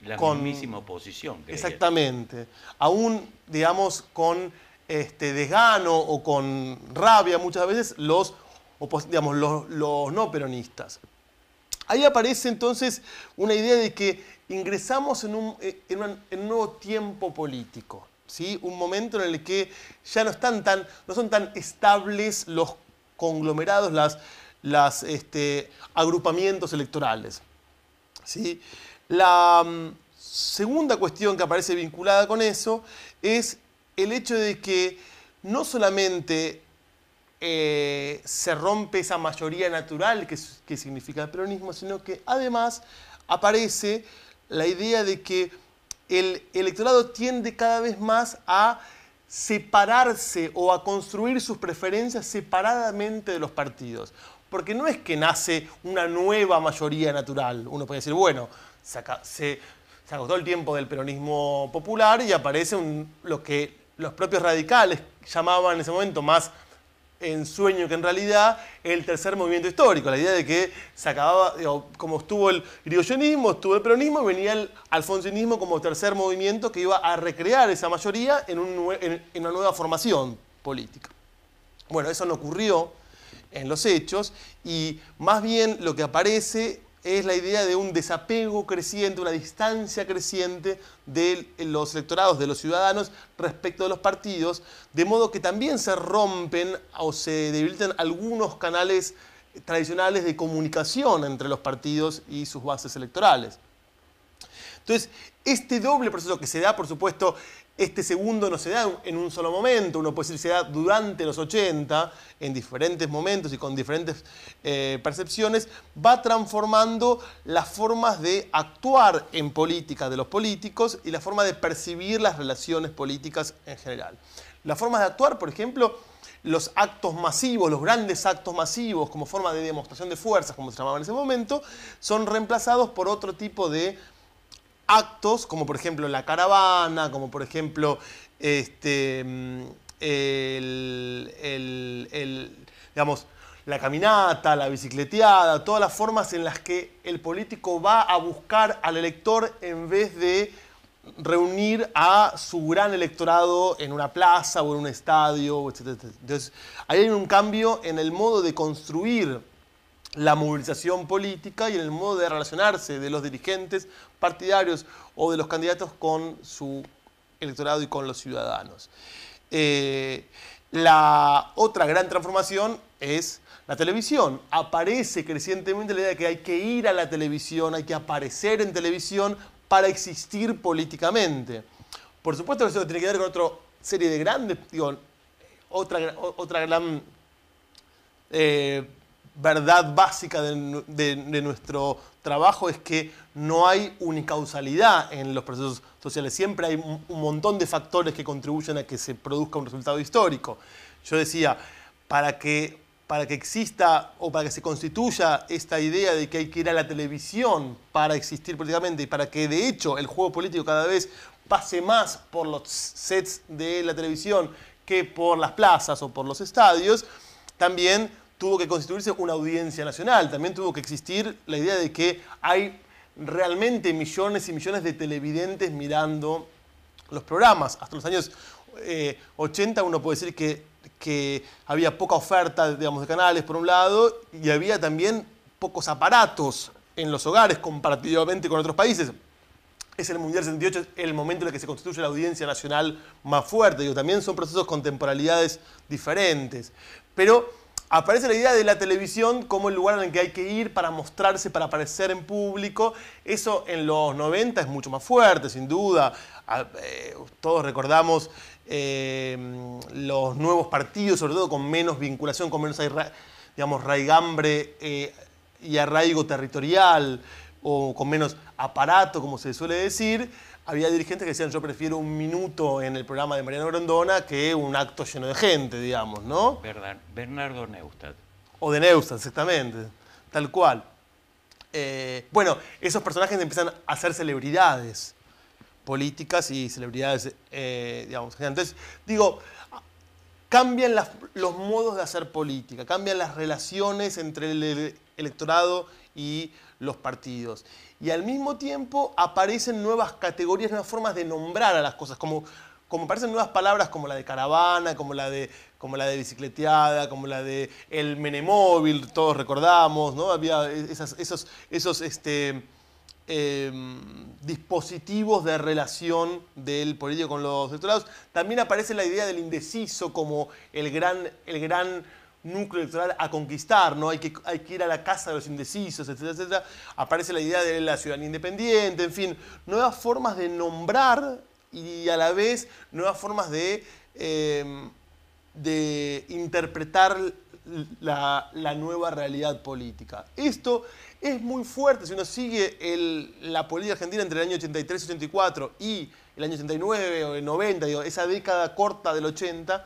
la con, mismísima oposición. Exactamente. Aún, digamos, con este, desgano o con rabia muchas veces los, digamos, los no peronistas. Ahí aparece entonces una idea de que ingresamos eh, en un, en un, nuevo tiempo político. ¿sí? Un momento en el que ya no, están tan, no son tan estables los conglomerados, los las, este, agrupamientos electorales. La mm, segunda cuestión que aparece vinculada con eso es el hecho de que no solamente eh, se rompe esa mayoría natural que, que significa el peronismo, sino que además aparece la idea de que el electorado tiende cada vez más a separarse o a construir sus preferencias separadamente de los partidos. Porque no es que nace una nueva mayoría natural. Uno puede decir, bueno, se, se, agotó el tiempo del peronismo popular y aparece lo que los propios radicales llamaban en ese momento más en sueño, que en realidad el tercer movimiento histórico, la idea de que se acababa, como estuvo el estuvo el peronismo, venía el alfonsinismo como tercer movimiento que iba a recrear esa mayoría en, en una nueva formación política. Bueno, eso no ocurrió en los hechos y más bien lo que aparece es la idea de un desapego creciente, una distancia creciente de los electorados, de los ciudadanos respecto de los partidos, de modo que también se rompen o se debilitan algunos canales tradicionales de comunicación entre los partidos y sus bases electorales. Entonces, este doble proceso que se da, por supuesto, este segundo no se da en un solo momento, uno puede decir se da durante los 80, en diferentes momentos y con diferentes eh, percepciones, va transformando las formas de actuar en política de los políticos y la forma de percibir las relaciones políticas en general. Las formas de actuar, por ejemplo, los actos masivos, los grandes actos masivos como forma de demostración de fuerzas, como se llamaba en ese momento, son reemplazados por otro tipo de actos, como por ejemplo la caravana, como por ejemplo este, mm, el, digamos, la caminata, la bicicleteada, todas las formas en las que el político va a buscar al elector en vez de reunir a su gran electorado en una plaza o en un estadio, etc. Entonces, ahí hay un cambio en el modo de construir la movilización política y en el modo de relacionarse de los dirigentes partidarios o de los candidatos con su electorado y con los ciudadanos. Eh, la otra gran transformación es la televisión. Aparece crecientemente la idea de que hay que ir a la televisión, hay que aparecer en televisión para existir políticamente. Por supuesto que eso tiene que ver con otra serie de grandes, digo, otra, otra gran eh, verdad básica de, nuestro trabajo es que no hay unicausalidad en los procesos sociales. Siempre hay un, montón de factores que contribuyen a que se produzca un resultado histórico. Yo decía, para que, para que exista o para que se constituya esta idea de que hay que ir a la televisión para existir políticamente y para que de hecho el juego político cada vez pase más por los sets de la televisión que por las plazas o por los estadios, también tuvo que constituirse una audiencia nacional, también tuvo que existir la idea de que hay realmente millones y millones de televidentes mirando los programas. Hasta los años 80 eh, uno puede decir que, que había poca oferta digamos, de canales por un lado y había también pocos aparatos en los hogares comparativamente con otros países. Es el Mundial 78, el momento en el que se constituye la audiencia nacional más fuerte. también son procesos con temporalidades diferentes. Pero aparece la idea de la televisión como el lugar en el que hay que ir para mostrarse, para aparecer en público. Eso en los 90 es mucho más fuerte, sin duda. Ah, eh, todos recordamos eh, los nuevos partidos, sobre todo con menos vinculación, con menos digamos, raigambre eh, y arraigo territorial, o con menos aparato, como se suele decir había dirigentes que decían yo prefiero un minuto en el programa de Mariano Grondona que un acto lleno de gente, digamos, ¿no? Bernardo Neustadt. O de Neustadt, exactamente, tal cual. Eh, bueno, esos personajes empiezan a ser celebridades políticas y celebridades, eh, digamos. Entonces, digo, cambian los modos de hacer política, cambian las relaciones entre el electorado y los partidos y al mismo tiempo aparecen nuevas categorías, nuevas formas de nombrar a las cosas, como, como aparecen nuevas palabras como la de caravana, como la de, como la de bicicleteada, como la de el menemóvil, todos recordamos, ¿no? Había esas, esos, esos este, em, dispositivos de relación del político con los lados. También aparece la idea del indeciso como el gran, el gran núcleo electoral a conquistar, ¿no? Hay que, hay que ir a la casa de los indecisos, etcétera, Aparece la idea de la ciudadanía independiente, en fin, nuevas formas de nombrar y a la vez nuevas formas de, em, de interpretar la, nueva realidad política. Esto es muy fuerte, si uno sigue la política argentina entre el año 83 y 84 y el año 89 o el 90, esa década corta del 80,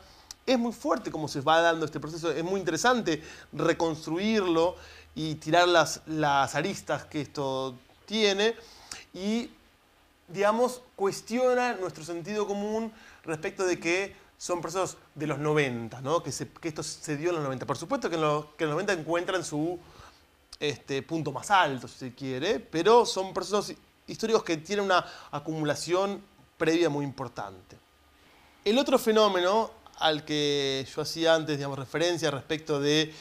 es muy fuerte como se va dando este proceso, es muy interesante reconstruirlo y tirar las, las aristas que esto tiene y, digamos, cuestiona nuestro sentido común respecto de que son procesos de los 90, que, esto se dio en los 90. Por supuesto que en los, que en los 90 encuentran su este, punto más alto, si se quiere, pero son procesos históricos que tienen una acumulación previa muy importante. El otro fenómeno al que yo hacía antes, digamos, referencia respecto de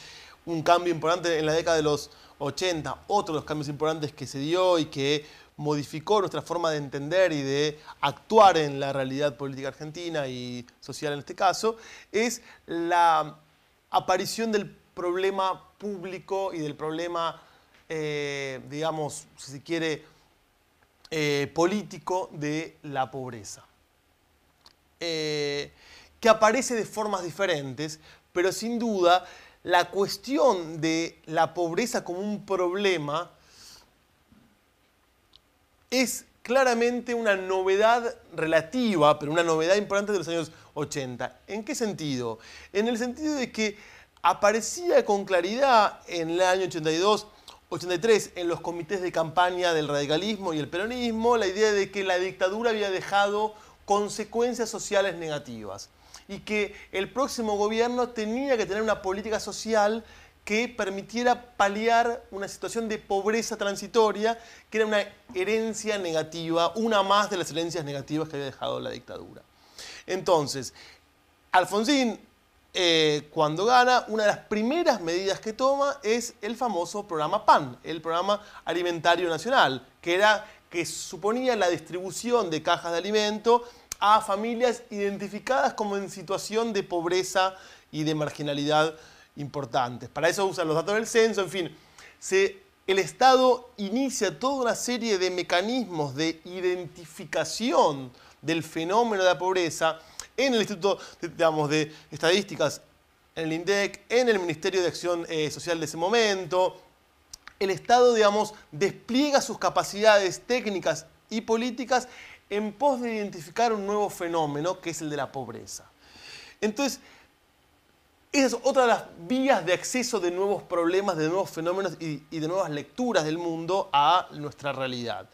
un cambio importante en la década de los 80, otro de los cambios importantes que se dio y que modificó nuestra forma de entender y de actuar en la realidad política argentina y social en este caso, es la aparición del problema público y del problema, eh, digamos, si se quiere, eh, político de la pobreza. Eh, que aparece de formas diferentes, pero sin duda la cuestión de la pobreza como un problema es claramente una novedad relativa, pero una novedad importante de los años 80. ¿En qué sentido? En el sentido de que aparecía con claridad en el año 82, 83, en los comités de campaña del radicalismo y el peronismo, la idea de que la dictadura había dejado consecuencias sociales negativas y que el próximo gobierno tenía que tener una política social que permitiera paliar una situación de pobreza transitoria, que era una herencia negativa, una más de las herencias negativas que había dejado la dictadura. Entonces, Alfonsín, eh, cuando gana, una de las primeras medidas que toma es el famoso programa PAN, el programa alimentario nacional, que, era, que suponía la distribución de cajas de alimento a familias identificadas como en situación de pobreza y de marginalidad importantes. Para eso usan los datos del censo, en fin. el Estado inicia toda una serie de mecanismos de identificación del fenómeno de la pobreza en el Instituto de Estadísticas, en el INDEC, en el Ministerio de Acción eh, Social de ese momento. El Estado, digamos, despliega sus capacidades técnicas y políticas en pos de identificar un nuevo fenómeno que es el de la pobreza. Entonces, esa es otra de las vías de acceso de nuevos problemas, de nuevos fenómenos y, de nuevas lecturas del mundo a nuestra realidad.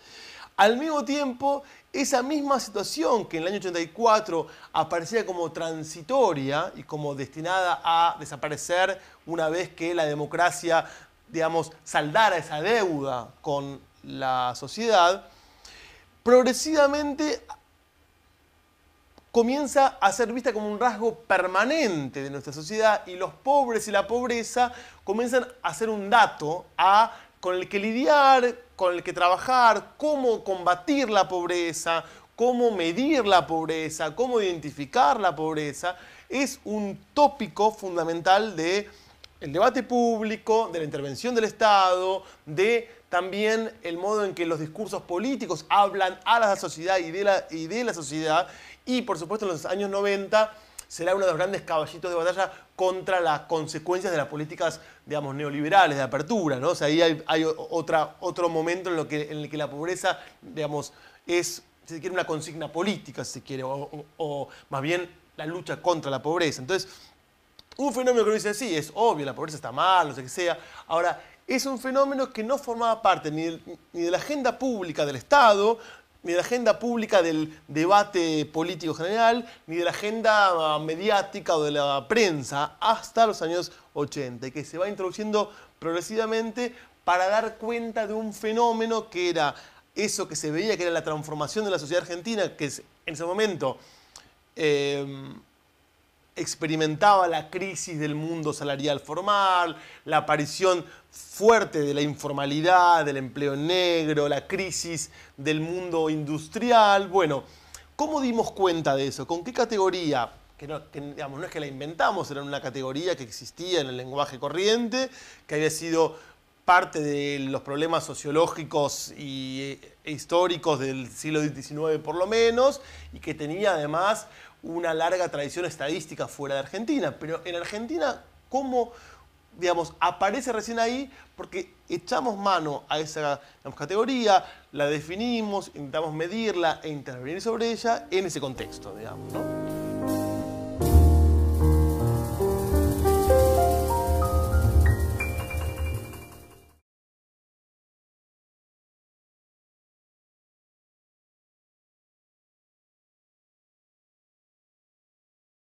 Al mismo tiempo, esa misma situación que en el año 84 aparecía como transitoria y como destinada a desaparecer una vez que la democracia, digamos, saldara esa deuda con la sociedad, progresivamente comienza a ser vista como un rasgo permanente de nuestra sociedad y los pobres y la pobreza comienzan a ser un dato a, con el que lidiar, con el que trabajar, cómo combatir la pobreza, cómo medir la pobreza, cómo identificar la pobreza, es un tópico fundamental de el debate público, de la intervención del Estado, de también el modo en que los discursos políticos hablan a la sociedad y de la, y de la sociedad. Y por supuesto en los años 90 será uno de los grandes caballitos de batalla contra las consecuencias de las políticas, digamos, neoliberales, de apertura, ¿no? O sea, ahí hay, otro momento en, lo que, en el que la pobreza, digamos, es, si se quiere, una consigna política, si se quiere, o más bien la lucha contra la pobreza. Entonces, un fenómeno que uno dice sí, es obvio, la pobreza está mal, no sé qué sea. Ahora, es un fenómeno que no formaba parte ni, de la agenda pública del Estado, ni de la agenda pública del debate político general, ni de la agenda ah, mediática o de la prensa, hasta los años 80, y que se va introduciendo progresivamente para dar cuenta de un fenómeno que era eso que se veía, que era la transformación de la sociedad argentina, que en ese momento... Em, experimentaba la crisis del mundo salarial formal, la aparición fuerte de la informalidad, del empleo negro, la crisis del mundo industrial. Bueno, ¿cómo dimos cuenta de eso? ¿Con qué categoría? Que no, digamos, no es que la inventamos, era una categoría que existía en el lenguaje corriente, que había sido parte de los problemas sociológicos y, e históricos del siglo XIX por lo menos, y que tenía además una larga tradición estadística fuera de Argentina, pero en Argentina, ¿cómo digamos, aparece recién ahí porque echamos mano a esa categoría, la definimos, intentamos medirla e intervenir sobre ella en ese contexto, digamos, ¿no?